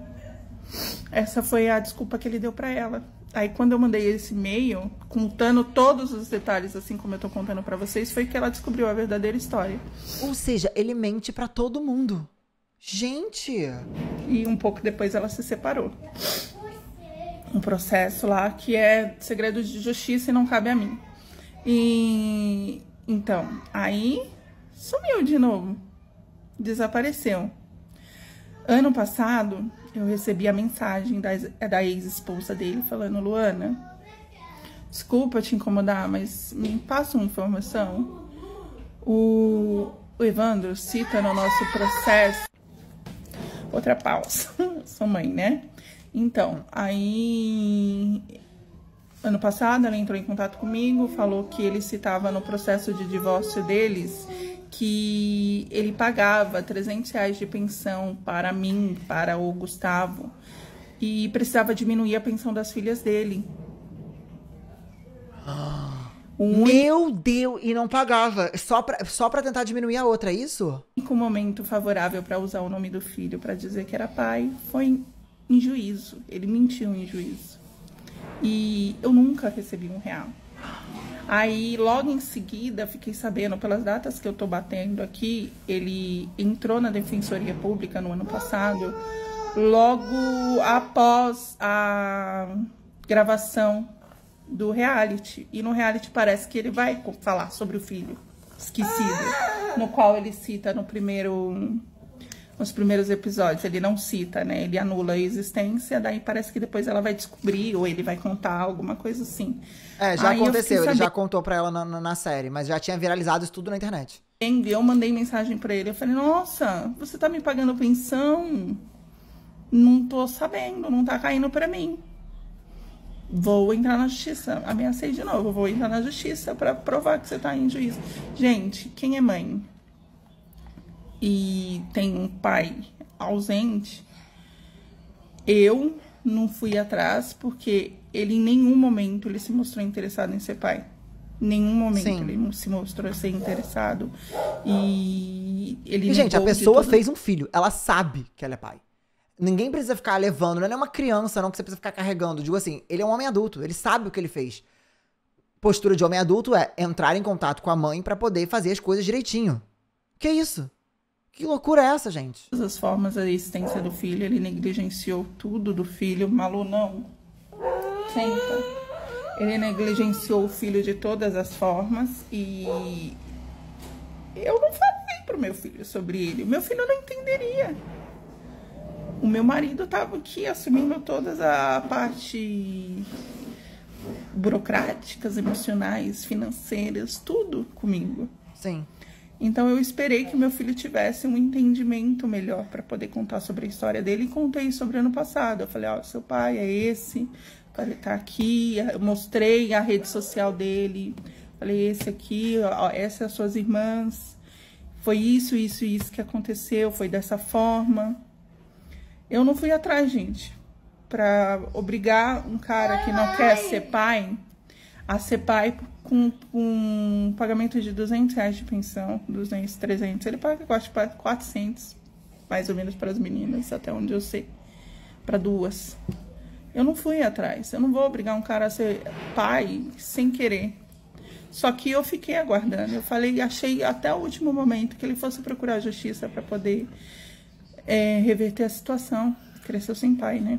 Essa foi a desculpa que ele deu pra ela. Aí, quando eu mandei esse e-mail, contando todos os detalhes, assim como eu tô contando pra vocês, foi que ela descobriu a verdadeira história. Ou seja, ele mente pra todo mundo. Gente! E um pouco depois ela se separou um processo lá que é segredo de justiça e não cabe a mim. E então, aí sumiu de novo. Desapareceu. Ano passado, eu recebi a mensagem da, eh, da ex-esposa dele falando: Luana, desculpa te incomodar, mas me passa uma informação. O, o Evandro cita no nosso processo. Outra pausa. sua mãe, né? Então, aí ano passado, ela entrou em contato comigo, falou que ele citava no processo de divórcio deles que ele pagava 300 reais de pensão para mim, para o Gustavo, e precisava diminuir a pensão das filhas dele. Ah. Um Meu Deus! E não pagava. Só pra, só pra tentar diminuir a outra, é isso? O momento favorável para usar o nome do filho para dizer que era pai foi em juízo. Ele mentiu em juízo. E eu nunca recebi um real. Aí, logo em seguida, fiquei sabendo, pelas datas que eu tô batendo aqui, ele entrou na Defensoria Pública no ano passado, logo após a gravação do reality. E no reality parece que ele vai falar sobre o filho esquecido, no qual ele cita no primeiro nos primeiros episódios, ele não cita, né? Ele anula a existência, daí parece que depois ela vai descobrir, ou ele vai contar alguma coisa assim. É, já Aí aconteceu, ele saber... já contou pra ela na, na, série, mas já tinha viralizado isso tudo na internet. Eu mandei mensagem para ele, eu falei, nossa, você tá me pagando pensão? Não tô sabendo, não tá caindo pra mim. Vou entrar na justiça. Ameacei de novo, vou entrar na justiça para provar que você tá em juízo. Gente, quem é mãe? e tem um pai ausente, eu não fui atrás porque ele em nenhum momento ele se mostrou interessado em ser pai. Em nenhum momento Sim. ele se mostrou ser interessado. E ele. E, gente, a pessoa fez um filho. Ela sabe que ela é pai. Ninguém precisa ficar levando. Não é uma criança, não, que você precisa ficar carregando. Digo assim, ele é um homem adulto. Ele sabe o que ele fez. Postura de homem adulto é entrar em contato com a mãe para poder fazer as coisas direitinho. Que isso? Que loucura é essa, gente? De todas as formas, a existência do filho, ele negligenciou tudo do filho. Malu, não. Senta. Ele negligenciou o filho de todas as formas e eu não falei pro meu filho sobre ele. O meu filho não entenderia. O meu marido estava aqui assumindo todas a parte burocráticas, emocionais, financeiras, tudo comigo. Sim. Então eu esperei que meu filho tivesse um entendimento melhor para poder contar sobre a história dele e contei sobre ano passado. Eu falei, ó, oh, seu pai é esse, ele tá aqui, eu mostrei a rede social dele, falei, esse aqui, ó, essas são é as suas irmãs, foi isso, isso e isso que aconteceu, foi dessa forma. Eu não fui atrás, gente, para obrigar um cara que não quer ser pai a ser pai com, um pagamento de 200 reais de pensão, 200, 300, ele paga, eu acho, 400, mais ou menos, para as meninas, até onde eu sei, para duas. Eu não fui atrás, eu não vou obrigar um cara a ser pai sem querer. Só que eu fiquei aguardando, eu falei, achei até o último momento que ele fosse procurar a justiça para poder é, reverter a situação. Cresceu sem pai, né?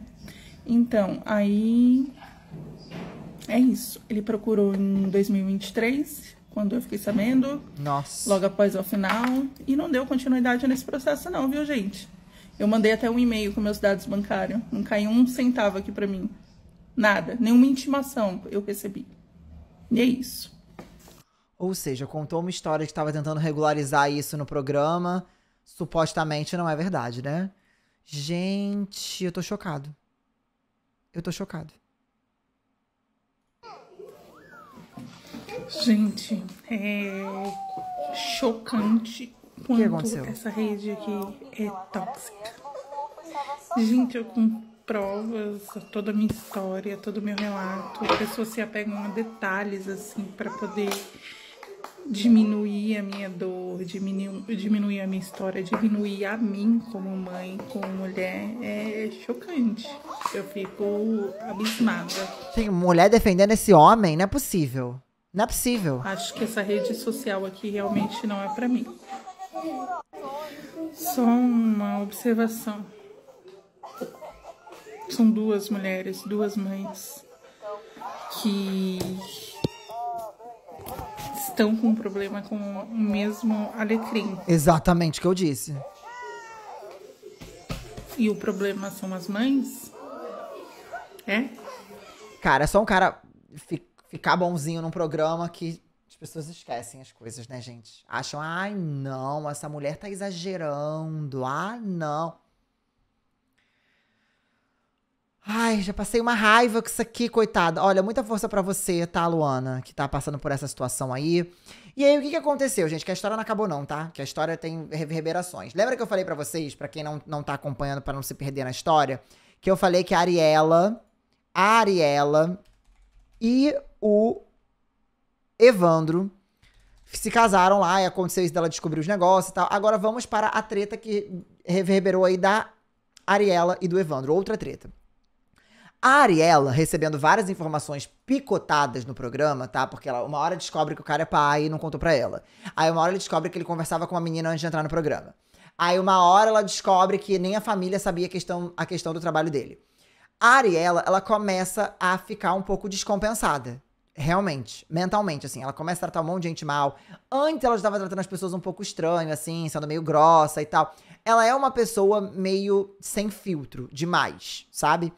Então, aí é isso. Ele procurou em 2023, quando eu fiquei sabendo. Nossa. Logo após o final. E não deu continuidade nesse processo, não, viu, gente? Eu mandei até um e-mail com meus dados bancários. Não caiu um centavo aqui para mim. Nada. Nenhuma intimação eu recebi. E é isso. Ou seja, contou uma história que estava tentando regularizar isso no programa. Supostamente não é verdade, né? Gente, eu tô chocado. Eu tô chocado. Gente, é chocante quanto essa rede aqui é tóxica. Gente, eu com provas, toda a minha história, todo o meu relato, pessoas se apegam a detalhes assim para poder diminuir a minha dor, diminuir, diminuir a minha história, diminuir a mim como mãe, como mulher, é chocante. Eu fico abismada. Tem mulher defendendo esse homem? Não é possível. Não é possível. Acho que essa rede social aqui realmente não é para mim. Só uma observação. São duas mulheres, duas mães que estão com um problema com o mesmo alecrim. Exatamente o que eu disse. E o problema são as mães? É? Cara, é só um cara ficar bonzinho num programa que as pessoas esquecem as coisas, né, gente? Acham, ai, não, essa mulher tá exagerando, ai, não. Ai, já passei uma raiva com isso aqui, coitada. Olha, muita força para você, tá, Luana, que tá passando por essa situação aí. E aí, o que que aconteceu, gente? Que a história não acabou não, tá? Que a história tem reverberações. Lembra que eu falei para vocês, para quem não, não tá acompanhando, para não se perder na história, que eu falei que a Ariela, a Ariela e o Evandro se casaram lá e aconteceu isso dela descobrir os negócios e tal. Agora vamos para a treta que reverberou aí da Ariela e do Evandro, outra treta. A Ariela, recebendo várias informações picotadas no programa, tá? Porque ela uma hora descobre que o cara é pai e não contou pra ela. Aí uma hora ele descobre que ele conversava com uma menina antes de entrar no programa. Aí uma hora ela descobre que nem a família sabia a questão, a questão do trabalho dele. A Ariela, ela começa a ficar um pouco descompensada. Realmente, mentalmente, assim, ela começa a tratar um monte de gente mal. Antes ela já estava tratando as pessoas um pouco estranho, assim, sendo meio grossa e tal. Ela é uma pessoa meio sem filtro, demais, sabe?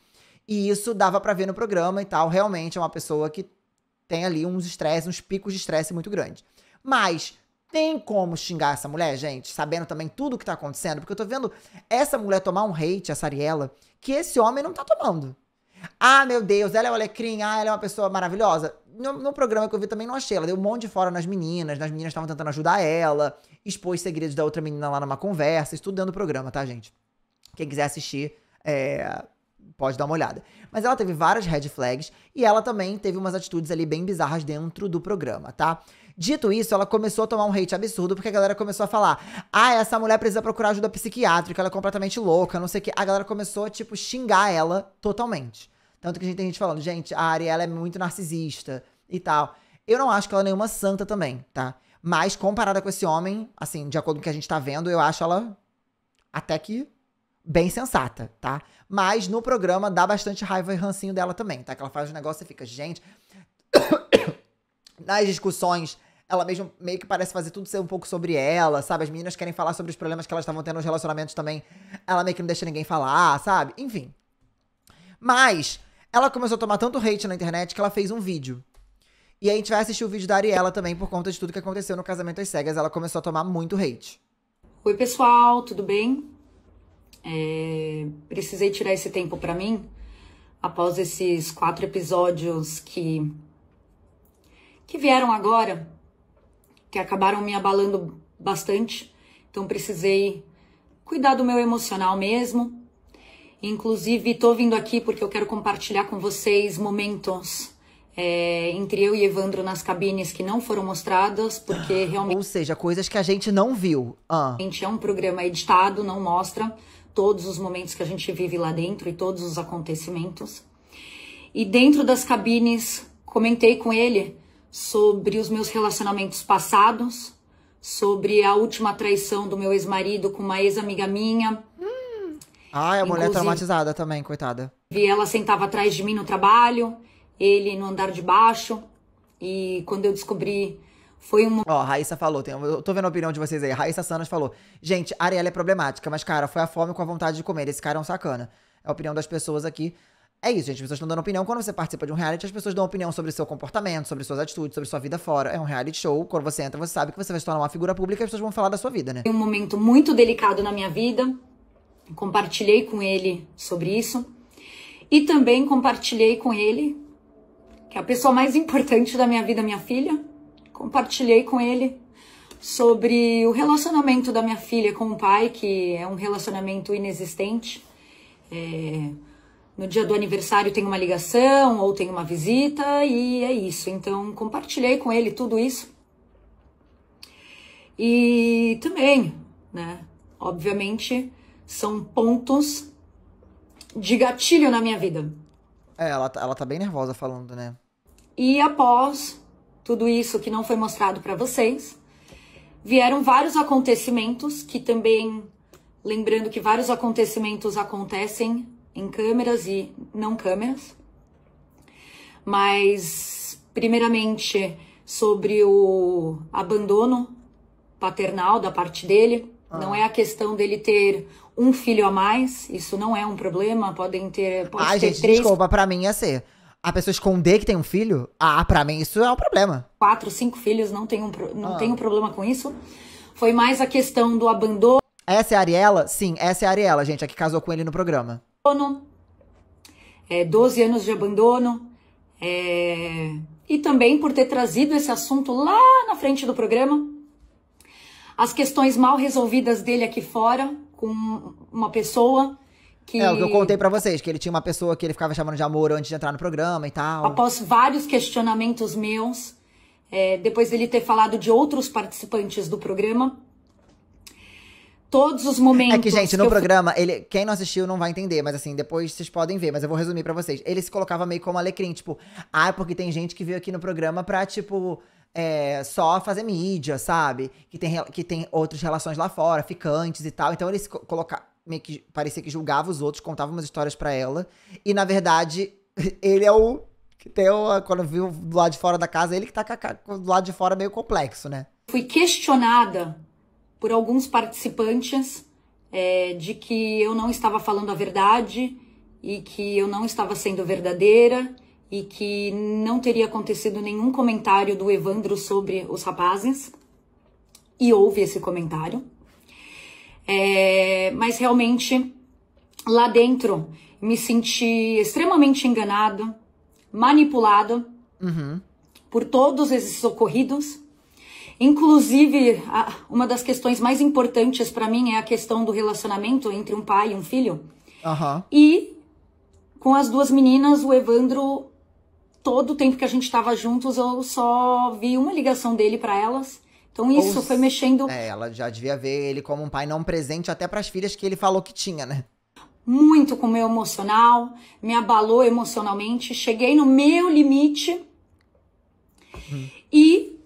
E isso dava para ver no programa e tal. Realmente é uma pessoa que tem ali uns estresse, uns picos de estresse muito grandes. Mas tem como xingar essa mulher, gente, sabendo também tudo o que tá acontecendo, porque eu tô vendo essa mulher tomar um hate, essa Ariela, que esse homem não tá tomando. Ah, meu Deus, ela é o alecrim, ah, ela é uma pessoa maravilhosa. No, no, programa que eu vi também não achei. Ela deu um monte de fora nas meninas, nas meninas estavam tentando ajudar ela, expôs segredos da outra menina lá numa conversa, estudando o programa, tá, gente? Quem quiser assistir, é, pode dar uma olhada. Mas ela teve várias red flags e ela também teve umas atitudes ali bem bizarras dentro do programa, tá? Dito isso, ela começou a tomar um hate absurdo porque a galera começou a falar: ah, essa mulher precisa procurar ajuda psiquiátrica, ela é completamente louca, não sei o que. A galera começou a, tipo, xingar ela totalmente. Tanto que a gente tem gente falando, gente, a Ariela é muito narcisista e tal. Eu não acho que ela é nenhuma santa também, tá? Mas comparada com esse homem, assim, de acordo com o que a gente tá vendo, eu acho ela até que bem sensata, tá? Mas no programa dá bastante raiva e rancinho dela também, tá? Que ela faz um negócio e fica, gente. Nas discussões, ela mesmo meio que parece fazer tudo ser um pouco sobre ela, sabe? As meninas querem falar sobre os problemas que elas estavam tendo nos relacionamentos também. Ela meio que não deixa ninguém falar, sabe? Enfim. Mas ela começou a tomar tanto hate na internet que ela fez um vídeo. E a gente vai assistir o vídeo da Ariela também por conta de tudo que aconteceu no Casamento às Cegas. Ela começou a tomar muito hate. Oi, pessoal, tudo bem? É... Precisei tirar esse tempo para mim após esses quatro episódios que que vieram agora, que acabaram me abalando bastante. Então precisei cuidar do meu emocional mesmo, Inclusive, estou vindo aqui porque eu quero compartilhar com vocês momentos é, entre eu e Evandro nas cabines que não foram mostradas, porque ah, realmente. Ou seja, coisas que a gente não viu. Ah. A Ah. É um programa editado, não mostra todos os momentos que a gente vive lá dentro e todos os acontecimentos. E dentro das cabines, comentei com ele sobre os meus relacionamentos passados, sobre a última traição do meu ex-marido com uma ex-amiga minha. Hum ah, é a mulher traumatizada também, coitada. Vi ela sentava atrás de mim no trabalho, ele no andar de baixo. E quando eu descobri foi uma. Ó, Raíssa falou, tem, eu tô vendo a opinião de vocês aí. Raíssa Sanas falou: gente, a Ariela é problemática, mas, cara, foi a fome com a vontade de comer. Esse cara é um sacana. É a opinião das pessoas aqui. É isso, gente. As pessoas estão dando opinião. Quando você participa de um reality, as pessoas dão opinião sobre seu comportamento, sobre suas atitudes, sobre sua vida fora. É um reality show. Quando você entra, você sabe que você vai se tornar uma figura pública e as pessoas vão falar da sua vida, né? Tem um momento muito delicado na minha vida compartilhei com ele sobre isso e também compartilhei com ele que é a pessoa mais importante da minha vida, minha filha. Compartilhei com ele sobre o relacionamento da minha filha com o pai, que é um relacionamento inexistente. É, no dia do aniversário tem uma ligação ou tem uma visita e é isso. Então compartilhei com ele tudo isso. E também, né? Obviamente, são pontos de gatilho na minha vida. É, ela, tá, ela tá bem nervosa falando, né? E após tudo isso que não foi mostrado para vocês, vieram vários acontecimentos que também, lembrando que vários acontecimentos acontecem em câmeras e não câmeras. Mas, primeiramente, sobre o abandono paternal da parte dele, ah. não é a questão dele ter um filho a mais, isso não é um problema, podem ter. Pode Ai, ter gente, três, desculpa, pra mim ia é ser. A pessoa esconder que tem um filho, ah, pra mim isso é um problema. Quatro, cinco filhos, não tem um, não ah. tenho problema com isso. Foi mais a questão do abandono. Essa é a Ariela? Sim, essa é a Ariela, gente, a que casou com ele no programa. É, 12 anos de abandono. É... E também por ter trazido esse assunto lá na frente do programa. As questões mal resolvidas dele aqui fora, com uma pessoa que... É, o que eu contei para vocês, que ele tinha uma pessoa que ele ficava chamando de amor antes de entrar no programa e tal. Após vários questionamentos meus, é, depois dele ter falado de outros participantes do programa, todos os momentos. É que, gente, no que programa, ele, quem não assistiu não vai entender, mas assim, depois vocês podem ver, mas eu vou resumir para vocês. Ele se colocava meio como alecrim, tipo, ah, é porque tem gente que veio aqui no programa pra, tipo, é, só fazer mídia, sabe? Que tem, que tem outras relações lá fora, ficantes e tal. Então eles colocar Meio que parecia que julgava os outros, contava umas histórias para ela. E na verdade, ele é o. Que tem o, quando viu do lado de fora da casa, ele que tá do lado de fora meio complexo, né? Fui questionada por alguns participantes é, de que eu não estava falando a verdade e que eu não estava sendo verdadeira e que não teria acontecido nenhum comentário do Evandro sobre os rapazes. E houve esse comentário. É, mas realmente, lá dentro, me senti extremamente enganado manipulado uhum. por todos esses ocorridos. Inclusive, uma das questões mais importantes para mim é a questão do relacionamento entre um pai e um filho. Uhum. E com as duas meninas, o Evandro todo o tempo que a gente estava juntos, eu só vi uma ligação dele para elas. Então isso Ou, foi mexendo. É, ela já devia ver ele como um pai não presente até para as filhas que ele falou que tinha, né? Muito com o meu emocional, me abalou emocionalmente, cheguei no meu limite. Hum. E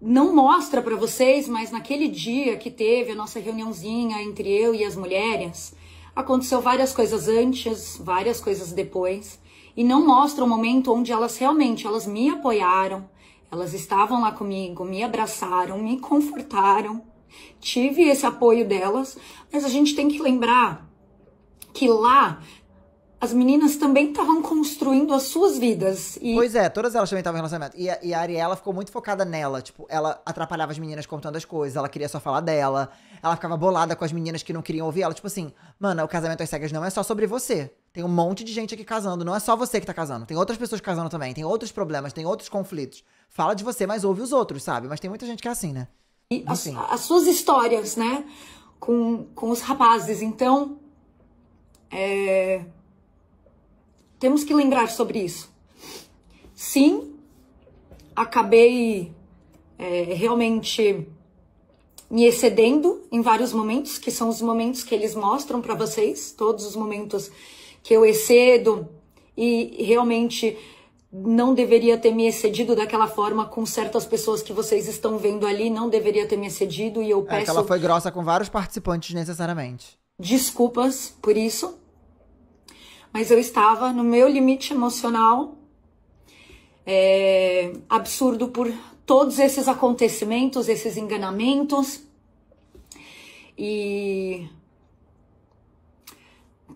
não mostra para vocês, mas naquele dia que teve a nossa reuniãozinha entre eu e as mulheres, aconteceu várias coisas antes, várias coisas depois e não mostra o momento onde elas realmente elas me apoiaram, elas estavam lá comigo, me abraçaram, me confortaram. Tive esse apoio delas, mas a gente tem que lembrar que lá as meninas também estavam construindo as suas vidas. E... Pois é, todas elas também estavam em relacionamento. E, e, a Ariela ficou muito focada nela. Tipo, ela atrapalhava as meninas contando as coisas, ela queria só falar dela. Ela ficava bolada com as meninas que não queriam ouvir ela. Tipo assim, mano, o casamento às cegas não é só sobre você. Tem um monte de gente aqui casando. Não é só você que tá casando. Tem outras pessoas casando também. Tem outros problemas, tem outros conflitos. Fala de você, mas ouve os outros, sabe? Mas tem muita gente que é assim, né? As, assim. as, suas histórias, né? Com, com os rapazes. Então, é... temos que lembrar sobre isso. Sim, acabei é, realmente me excedendo em vários momentos, que são os momentos que eles mostram para vocês, todos os momentos que eu excedo e realmente não deveria ter me excedido daquela forma com certas pessoas que vocês estão vendo ali, não deveria ter me excedido e eu peço. É que ela foi grossa com vários participantes necessariamente. Desculpas por isso. Mas eu estava no meu limite emocional. É, absurdo por todos esses acontecimentos, esses enganamentos. E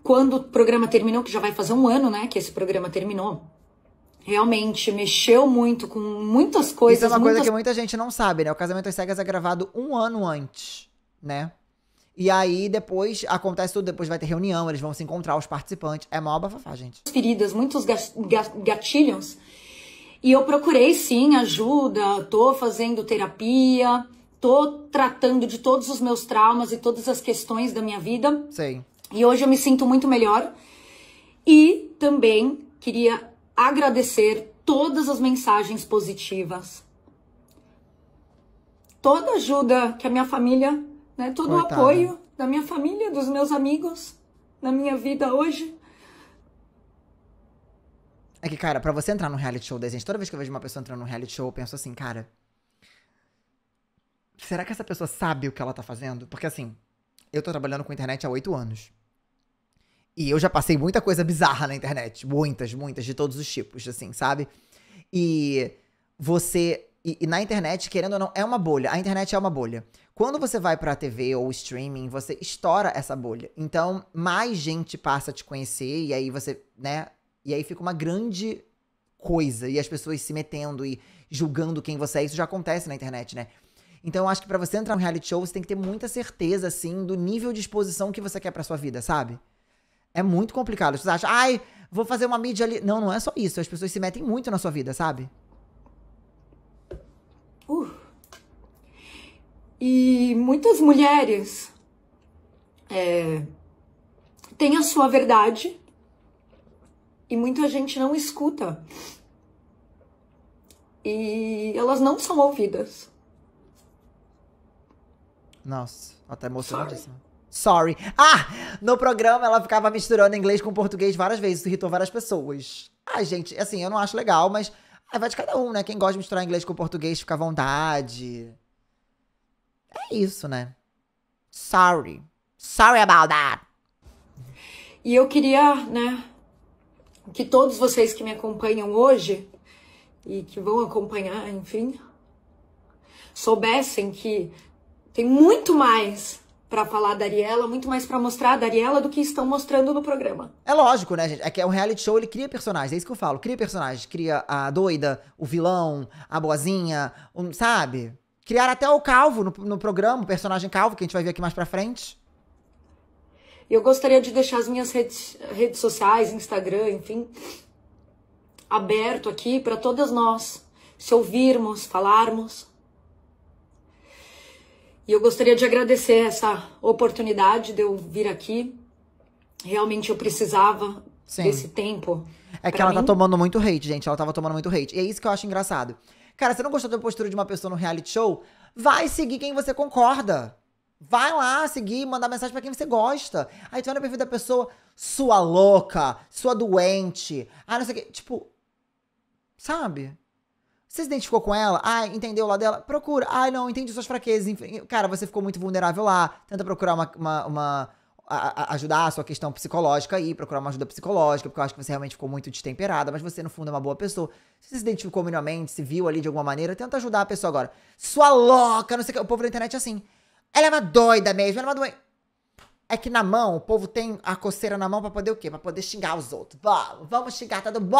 quando o programa terminou, que já vai fazer um ano, né, que esse programa terminou, realmente mexeu muito com muitas coisas. Isso é uma muitas... coisa que muita gente não sabe, né? O Casamento às Cegas é gravado um ano antes, né? E aí depois acontece tudo, depois vai ter reunião, eles vão se encontrar, os participantes. É mó bafafá, gente. Feridas, muitos gatilhos. E eu procurei sim ajuda, tô fazendo terapia, tô tratando de todos os meus traumas e todas as questões da minha vida. Sim. E hoje eu me sinto muito melhor. E também queria agradecer todas as mensagens positivas. Toda ajuda que a minha família, né, todo Coitada. o apoio da minha família, dos meus amigos, na minha vida hoje. É que, cara, para você entrar no reality show da gente, toda vez que eu vejo uma pessoa entrando no reality show, eu penso assim, cara. Será que essa pessoa sabe o que ela tá fazendo? Porque assim, eu tô trabalhando com internet há oito anos. E eu já passei muita coisa bizarra na internet. Muitas, muitas, de todos os tipos, assim, sabe? E você. E, e na internet, querendo ou não, é uma bolha. A internet é uma bolha. Quando você vai pra TV ou streaming, você estoura essa bolha. Então, mais gente passa a te conhecer, e aí você, né? E aí fica uma grande coisa. E as pessoas se metendo e julgando quem você é. Isso já acontece na internet, né? Então, eu acho que para você entrar no reality show, você tem que ter muita certeza, assim, do nível de exposição que você quer pra sua vida, sabe? É muito complicado. As pessoas acham, ai, vou fazer uma mídia ali. Não, não é só isso. As pessoas se metem muito na sua vida, sabe? Uh. E muitas mulheres é, têm a sua verdade e muita gente não escuta. E elas não são ouvidas. Nossa, até emocionadíssima. Sorry. Ah! No programa ela ficava misturando inglês com português várias vezes, isso irritou várias pessoas. Ai, gente, assim, eu não acho legal, mas aí vai de cada um, né? Quem gosta de misturar inglês com português fica à vontade. É isso, né? Sorry. Sorry about that. E eu queria, né, que todos vocês que me acompanham hoje e que vão acompanhar, enfim, soubessem que tem muito mais para falar da Ariela, muito mais para mostrar a Dariela do que estão mostrando no programa. É lógico, né, gente? É que é um reality show, ele cria personagens, é isso que eu falo. Cria personagens, cria a doida, o vilão, a boazinha, um, sabe? Criar até o calvo no, no programa, o personagem calvo, que a gente vai ver aqui mais pra frente. Eu gostaria de deixar as minhas redes, redes sociais, Instagram, enfim, aberto aqui para todas nós se ouvirmos, falarmos, e eu gostaria de agradecer essa oportunidade de eu vir aqui. Realmente eu precisava Sim. desse tempo. É que ela tá mim. tá tomando muito hate, gente. Ela tava tomando muito hate. E é isso que eu acho engraçado. Cara, você não gostou da postura de uma pessoa no reality show? Vai seguir quem você concorda. Vai lá seguir, mandar mensagem para quem você gosta. Aí tu olha o perfil da pessoa, sua louca, sua doente. Ah, não sei o quê. Tipo, sabe? Você se identificou com ela? Ah, entendeu lá dela? Procura. Ah, não, entendi suas fraquezas. Cara, você ficou muito vulnerável lá. Tenta procurar uma. uma, uma a, a ajudar a sua questão psicológica aí, procurar uma ajuda psicológica, porque eu acho que você realmente ficou muito destemperada, mas você, no fundo, é uma boa pessoa. Se você se identificou minimamente, se viu ali de alguma maneira, tenta ajudar a pessoa agora. Sua louca, não sei o que. O povo da internet é assim. Ela é uma doida mesmo, ela é uma doida. É que na mão, o povo tem a coceira na mão pra poder o quê? Pra poder xingar os outros. Vamos, vamos xingar todo mundo.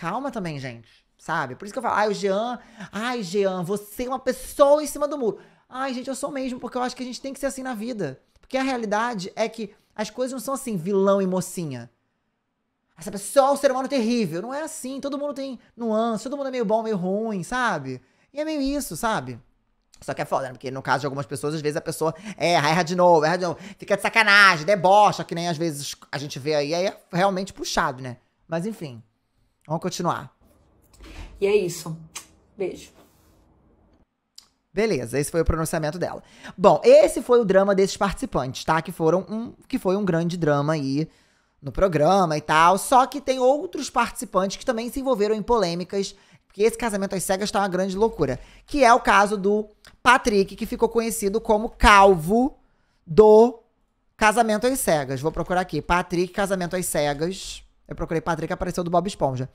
Calma também, gente. Sabe? Por isso que eu falo, ai, o Jean, ai, Jean, você é uma pessoa em cima do muro. Ai, gente, eu sou mesmo, porque eu acho que a gente tem que ser assim na vida. Porque a realidade é que as coisas não são assim, vilão e mocinha. Essa pessoa é um ser humano terrível. Não é assim. Todo mundo tem nuances, todo mundo é meio bom, meio ruim, sabe? E é meio isso, sabe? Só que é foda, né? Porque no caso de algumas pessoas, às vezes a pessoa erra, erra de novo, erra de novo. Fica de sacanagem, debocha, que nem às vezes a gente vê aí. Aí é realmente puxado, né? Mas enfim. Vamos continuar. E é isso. Beijo. Beleza, esse foi o pronunciamento dela. Bom, esse foi o drama desses participantes, tá? Que foram um que foi um grande drama aí no programa e tal. Só que tem outros participantes que também se envolveram em polêmicas, porque esse casamento às cegas tá uma grande loucura, que é o caso do Patrick, que ficou conhecido como calvo do Casamento às Cegas. Vou procurar aqui, Patrick Casamento às Cegas. Eu procurei Patrick, apareceu do Bob Esponja.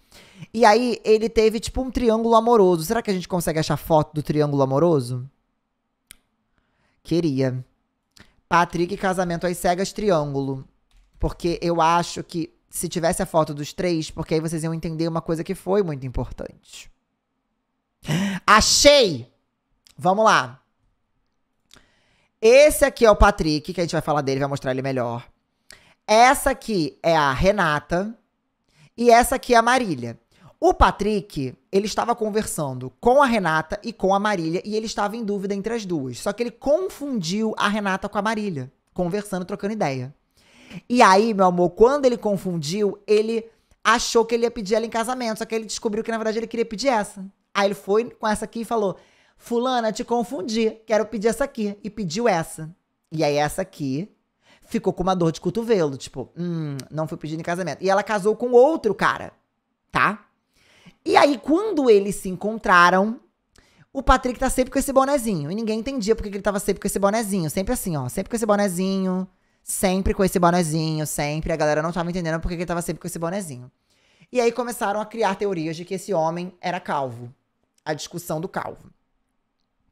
E aí ele teve tipo um triângulo amoroso. Será que a gente consegue achar foto do triângulo amoroso? Queria. Patrick, casamento às cegas, triângulo. Porque eu acho que se tivesse a foto dos três, porque aí vocês iam entender uma coisa que foi muito importante. Achei! Vamos lá. Esse aqui é o Patrick, que a gente vai falar dele, vai mostrar ele melhor. Essa aqui é a Renata. E essa aqui é a Marília. O Patrick, ele estava conversando com a Renata e com a Marília e ele estava em dúvida entre as duas. Só que ele confundiu a Renata com a Marília, conversando, trocando ideia. E aí, meu amor, quando ele confundiu, ele achou que ele ia pedir ela em casamento, só que ele descobriu que na verdade ele queria pedir essa. Aí ele foi com essa aqui e falou: "Fulana, te confundi, quero pedir essa aqui" e pediu essa. E aí essa aqui ficou com uma dor de cotovelo, tipo, hum, não foi pedido em casamento. E ela casou com outro cara, tá? E aí, quando eles se encontraram, o Patrick tá sempre com esse bonezinho. E ninguém entendia porque ele tava sempre com esse bonezinho. Sempre assim, ó. Sempre com esse bonezinho. Sempre com esse bonezinho. Sempre. A galera não tava entendendo porque ele tava sempre com esse bonezinho. E aí começaram a criar teorias de que esse homem era calvo. A discussão do calvo.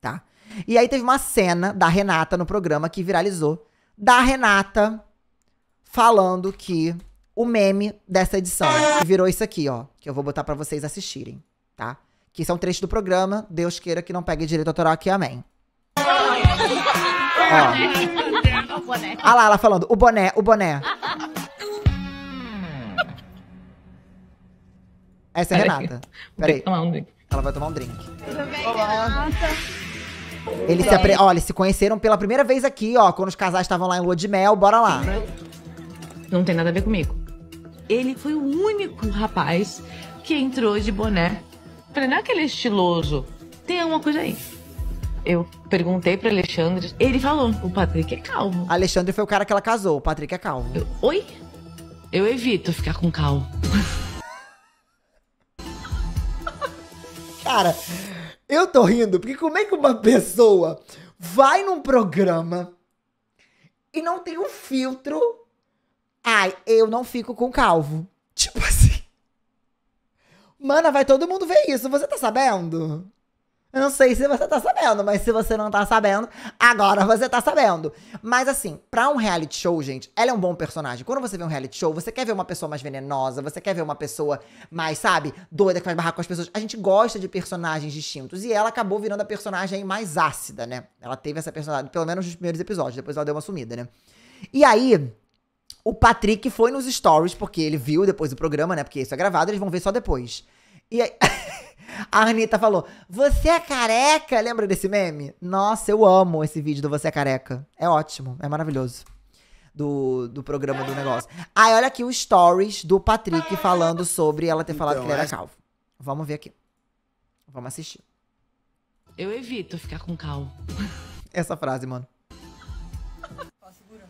Tá? E aí teve uma cena da Renata no programa que viralizou da Renata falando que o meme dessa edição virou isso aqui, ó, que eu vou botar para vocês assistirem, tá? Que isso é um trecho do programa, Deus queira que não pegue direito autoral aqui, amém. ó. Olha ah lá, ela falando, o boné, o boné. Essa é a Renata. Peraí. Ela vai tomar um drink. Tudo bem, Renata? Eles se, apre... se conheceram pela primeira vez aqui, ó. Quando os casais estavam lá em lua de mel, bora lá. Não tem nada a ver comigo. Ele foi o único rapaz que entrou de boné. Falei, não é aquele é estiloso. Tem alguma coisa aí. Eu perguntei para Alexandre. Ele falou: o Patrick é calvo. Alexandre foi o cara que ela casou. O Patrick é calvo. Eu, Oi? Eu evito ficar com calvo. cara, eu tô rindo porque como é que uma pessoa vai num programa e não tem um filtro? Ai, eu não fico com calvo. Tipo assim. Mana, vai todo mundo ver isso. Você tá sabendo? Eu não sei se você tá sabendo, mas se você não tá sabendo, agora você tá sabendo. Mas assim, pra um reality show, gente, ela é um bom personagem. Quando você vê um reality show, você quer ver uma pessoa mais venenosa, você quer ver uma pessoa mais, sabe, doida que faz barraco com as pessoas. A gente gosta de personagens distintos. E ela acabou virando a personagem mais ácida, né? Ela teve essa personagem, pelo menos nos primeiros episódios, depois ela deu uma sumida, né? E aí, o Patrick foi nos stories, porque ele viu depois do programa, né? Porque isso é gravado, eles vão ver só depois. E aí. A Anitta falou: Você é careca? Lembra desse meme? Nossa, eu amo esse vídeo do Você é Careca. É ótimo, é maravilhoso. Do, do programa do negócio. Aí olha aqui os stories do Patrick falando sobre ela ter falado então, que ele era é. calvo. Vamos ver aqui. Vamos assistir. Eu evito ficar com calvo. Essa frase, mano.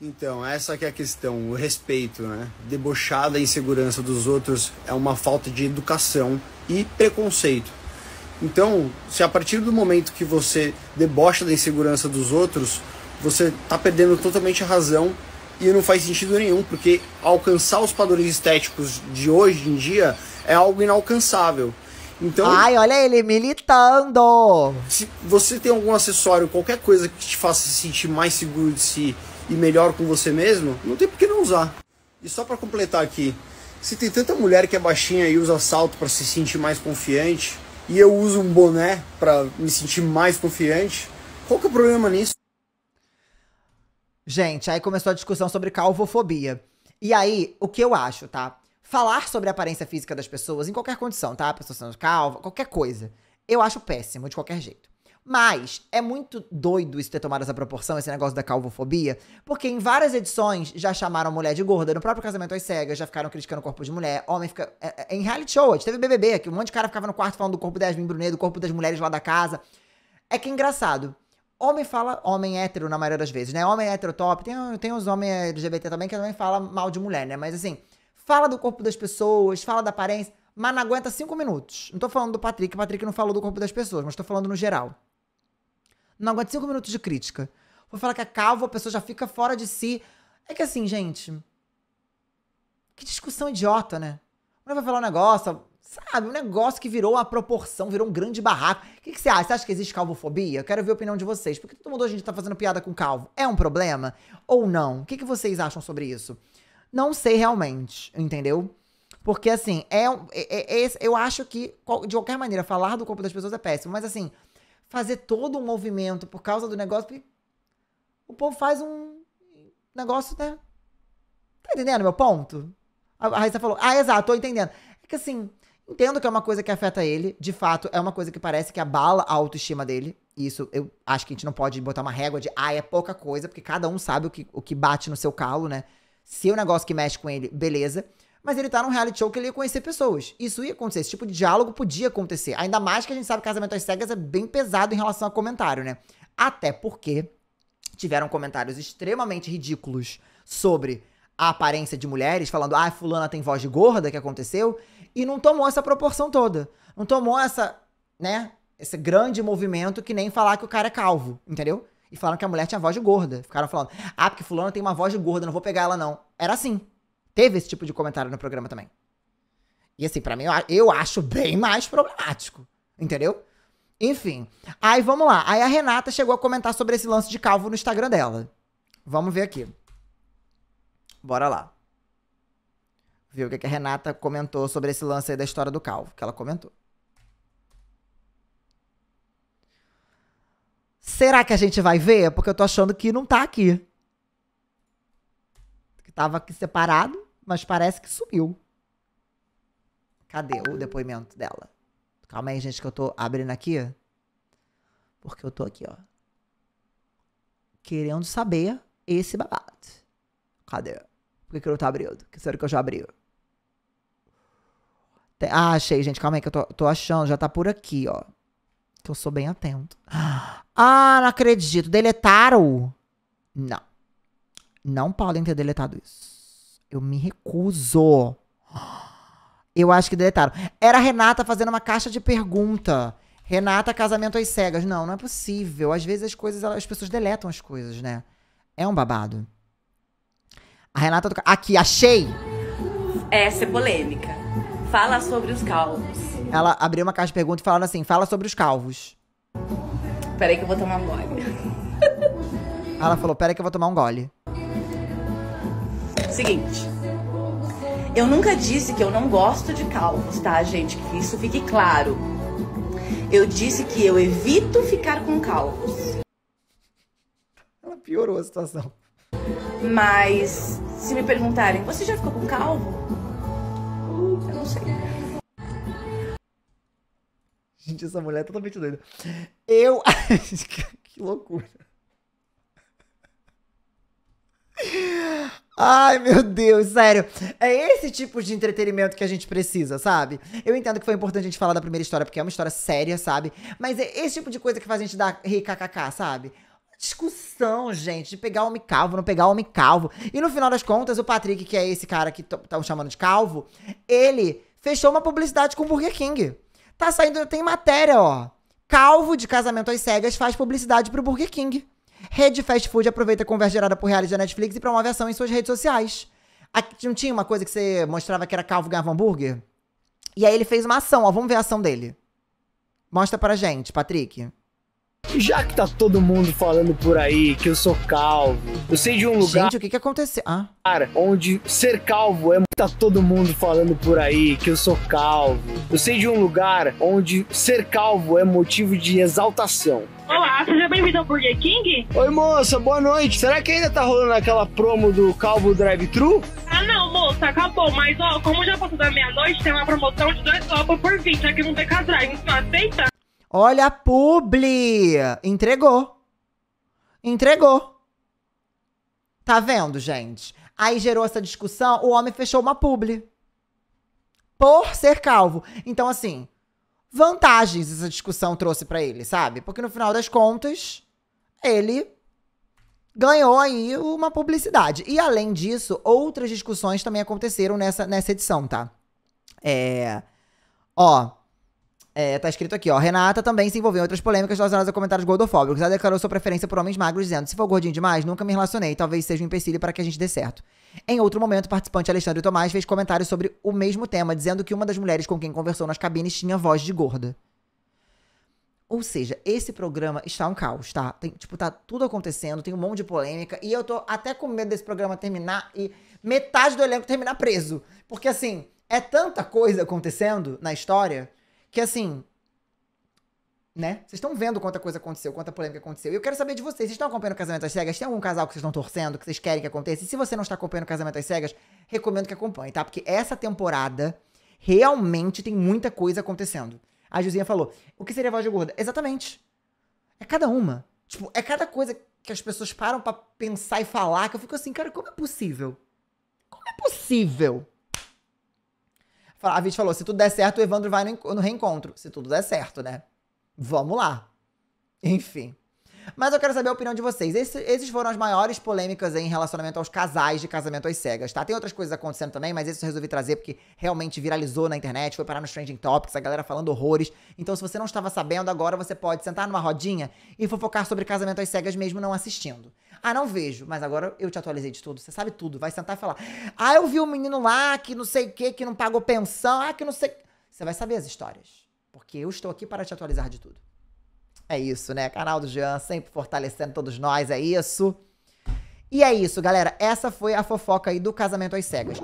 Então, essa é a questão, o respeito, né? Debochar da insegurança dos outros é uma falta de educação e preconceito. Então, se a partir do momento que você debocha da insegurança dos outros, você está perdendo totalmente a razão e não faz sentido nenhum, porque alcançar os padrões estéticos de hoje em dia é algo inalcançável. Então, Ai, olha ele militando! Se você tem algum acessório, qualquer coisa que te faça se sentir mais seguro de si e melhor com você mesmo, não tem por que não usar. E só para completar aqui, se tem tanta mulher que é baixinha e usa salto para se sentir mais confiante, e eu uso um boné para me sentir mais confiante, qual que é o problema nisso? Gente, aí começou a discussão sobre calvofobia. E aí, o que eu acho, tá? Falar sobre a aparência física das pessoas em qualquer condição, tá? Pessoa sendo calva, qualquer coisa. Eu acho péssimo de qualquer jeito. Mas é muito doido isso ter tomado essa proporção, esse negócio da calvofobia, porque em várias edições já chamaram mulher de gorda, no próprio Casamento às Cegas já ficaram criticando o corpo de mulher, homem fica. É, é, é em reality show, a gente teve BBB, que um monte de cara ficava no quarto falando do corpo da Yasmin Brunet, do corpo das mulheres lá da casa. É que é engraçado. Homem fala, homem hétero na maioria das vezes, né? Homem hétero top, tem, ah, tem os homens LGBT também que também fala mal de mulher, né? Mas assim, fala do corpo das pessoas, fala da aparência, mas não aguenta cinco minutos. Não tô falando do Patrick, o Patrick não falou do corpo das pessoas, mas tô falando no geral. Não aguento cinco minutos de crítica. Vou falar que é calvo, a pessoa já fica fora de si. É que assim, gente. Que discussão idiota, né? Não vai falar um negócio, sabe? Um negócio que virou uma proporção, virou um grande barraco. O que, que, você acha? Você acha que existe calvofobia? Quero ver a opinião de vocês. Por que todo mundo hoje a gente tá fazendo piada com calvo? É um problema? Ou não? O que, que vocês acham sobre isso? Não sei realmente, entendeu? Porque, assim, é, é, é, é eu acho que, de qualquer maneira, falar do corpo das pessoas é péssimo. Mas, assim, fazer todo um movimento por causa do negócio, porque o povo faz um negócio, né? Tá entendendo meu ponto? A, Raíssa falou, ah, exato, tô entendendo. É que assim, entendo que é uma coisa que afeta ele, de fato, é uma coisa que parece que abala a autoestima dele. Isso eu acho que a gente não pode botar uma régua de, ah, é pouca coisa, porque cada um sabe o que, o que bate no seu calo, né? Se é um negócio que mexe com ele, beleza mas ele tá num reality show que ele ia conhecer pessoas. Isso ia acontecer, esse tipo de diálogo podia acontecer. Ainda mais que a gente sabe que casamento às cegas é bem pesado em relação a comentário, né? Até porque tiveram comentários extremamente ridículos sobre a aparência de mulheres, falando, ah, fulana tem voz de gorda, que aconteceu, e não tomou essa proporção toda. Não tomou essa, né, esse grande movimento que nem falar que o cara é calvo, entendeu? E falaram que a mulher tinha voz de gorda. Ficaram falando, ah, porque fulana tem uma voz de gorda, não vou pegar ela não. Era assim, teve esse tipo de comentário no programa também. E assim, para mim, eu acho bem mais problemático. Entendeu? Enfim. Aí vamos lá. Aí a Renata chegou a comentar sobre esse lance de calvo no Instagram dela. Vamos ver aqui. Bora lá. Viu o que, que a Renata comentou sobre esse lance aí da história do calvo, que ela comentou. Será que a gente vai ver? É porque eu tô achando que não tá aqui. Que tava aqui separado mas parece que sumiu. Cadê o depoimento dela? Calma aí, gente, que eu tô abrindo aqui. Porque eu tô aqui, ó. Querendo saber esse babado. Cadê? Por que, que eu não tô abrindo? Que será que eu já abri? Tem... Ah, achei, gente. Calma aí que eu tô, tô achando. Já tá por aqui, ó. Que eu sou bem atento. Ah, não acredito. Deletaram? Não. Não podem ter deletado isso. Eu me recuso. Eu acho que deletaram. Era a Renata fazendo uma caixa de pergunta. Renata, casamento às cegas. Não, não é possível. Às vezes as coisas, as pessoas deletam as coisas, né? É um babado. A Renata do... Aqui, achei! Essa é polêmica. Fala sobre os calvos. Ela abriu uma caixa de perguntas falando assim: fala sobre os calvos. Peraí que eu vou tomar um gole. Ela falou: peraí que eu vou tomar um gole. Seguinte. Eu nunca disse que eu não gosto de calvos, tá, gente? Que isso fique claro. Eu disse que eu evito ficar com calvos. Ela piorou a situação. Mas se me perguntarem, você já ficou com calvo? Eu não sei. Gente, essa mulher é totalmente doida. Eu. que loucura. Ai, meu Deus, sério. É esse tipo de entretenimento que a gente precisa, sabe? Eu entendo que foi importante a gente falar da primeira história, porque é uma história séria, sabe? Mas é esse tipo de coisa que faz a gente dar rei kkk, sabe? discussão, gente, de pegar homem calvo, não pegar homem calvo. E no final das contas, o Patrick, que é esse cara que estão chamando de calvo, ele fechou uma publicidade com o Burger King. Tá saindo, tem matéria, ó. Calvo de casamento às cegas faz publicidade pro Burger King. Rede fast food aproveita a conversa gerada por reais da Netflix e promove ação em suas redes sociais. Aqui, não tinha uma coisa que você mostrava que era calvo ganhava hambúrguer? E aí ele fez uma ação, ó. Vamos ver a ação dele. Mostra pra gente, Patrick. Já que tá todo mundo falando por aí que eu sou calvo, eu sei de um lugar. Gente, o que que aconteceu? Ah. Cara, onde ser calvo é. Tá todo mundo falando por aí que eu sou calvo. Eu sei de um lugar onde ser calvo é motivo de exaltação. Olá, seja bem-vindo ao Burger King? Oi, moça, boa noite. Será que ainda tá rolando aquela promo do Calvo Drive-Thru? Ah, não, moça, acabou. Mas, ó, como já passou da meia-noite, tem uma promoção de dois copos por 20 aqui no BK Drive. Então aceita? Olha a publi! Entregou. Entregou. Tá vendo, gente? Aí gerou essa discussão, o homem fechou uma publi. Por ser calvo. Então, assim, vantagens essa discussão trouxe para ele, sabe? Porque no final das contas, ele ganhou aí uma publicidade. E além disso, outras discussões também aconteceram nessa, nessa edição, tá? É. Ó. É, tá escrito aqui, ó. Renata também se envolveu em outras polêmicas relacionadas a comentários gordofóbicos. Ela declarou sua preferência por homens magros, dizendo: Se for gordinho demais, nunca me relacionei. Talvez seja um empecilho para que a gente dê certo. Em outro momento, o participante Alexandre Tomás fez comentários sobre o mesmo tema, dizendo que uma das mulheres com quem conversou nas cabines tinha voz de gorda. Ou seja, esse programa está um caos, tá? Tem, tipo, tá tudo acontecendo, tem um monte de polêmica. E eu tô até com medo desse programa terminar e metade do elenco terminar preso. Porque, assim, é tanta coisa acontecendo na história que assim. Né? Vocês estão vendo quanta coisa aconteceu, quanta polêmica aconteceu. E eu quero saber de vocês. Vocês estão acompanhando o Casamento às Cegas? Tem algum casal que vocês estão torcendo, que vocês querem que aconteça? E se você não está acompanhando o Casamento às Cegas, recomendo que acompanhe, tá? Porque essa temporada realmente tem muita coisa acontecendo. A Josinha falou: o que seria voz de gorda? Exatamente. É cada uma. Tipo, é cada coisa que as pessoas param para pensar e falar que eu fico assim, cara, como é possível? Como é possível? a Vit falou: se tudo der certo, o Evandro vai no reencontro. Se tudo der certo, né? Vamos lá. Enfim. Mas eu quero saber a opinião de vocês. Esse, esses foram as maiores polêmicas em relacionamento aos casais de casamento às cegas, tá? Tem outras coisas acontecendo também, mas isso eu resolvi trazer porque realmente viralizou na internet, foi parar nos trending topics, a galera falando horrores. Então, se você não estava sabendo, agora você pode sentar numa rodinha e fofocar sobre casamento às cegas mesmo não assistindo. Ah, não vejo. Mas agora eu te atualizei de tudo. Você sabe tudo. Vai sentar e falar. Ah, eu vi um menino lá que não sei o quê, que não pagou pensão. Ah, que não sei. Você vai saber as histórias. Porque eu estou aqui para te atualizar de tudo. É isso, né? Canal do Jean sempre fortalecendo todos nós. É isso. E é isso, galera. Essa foi a fofoca aí do casamento às cegas.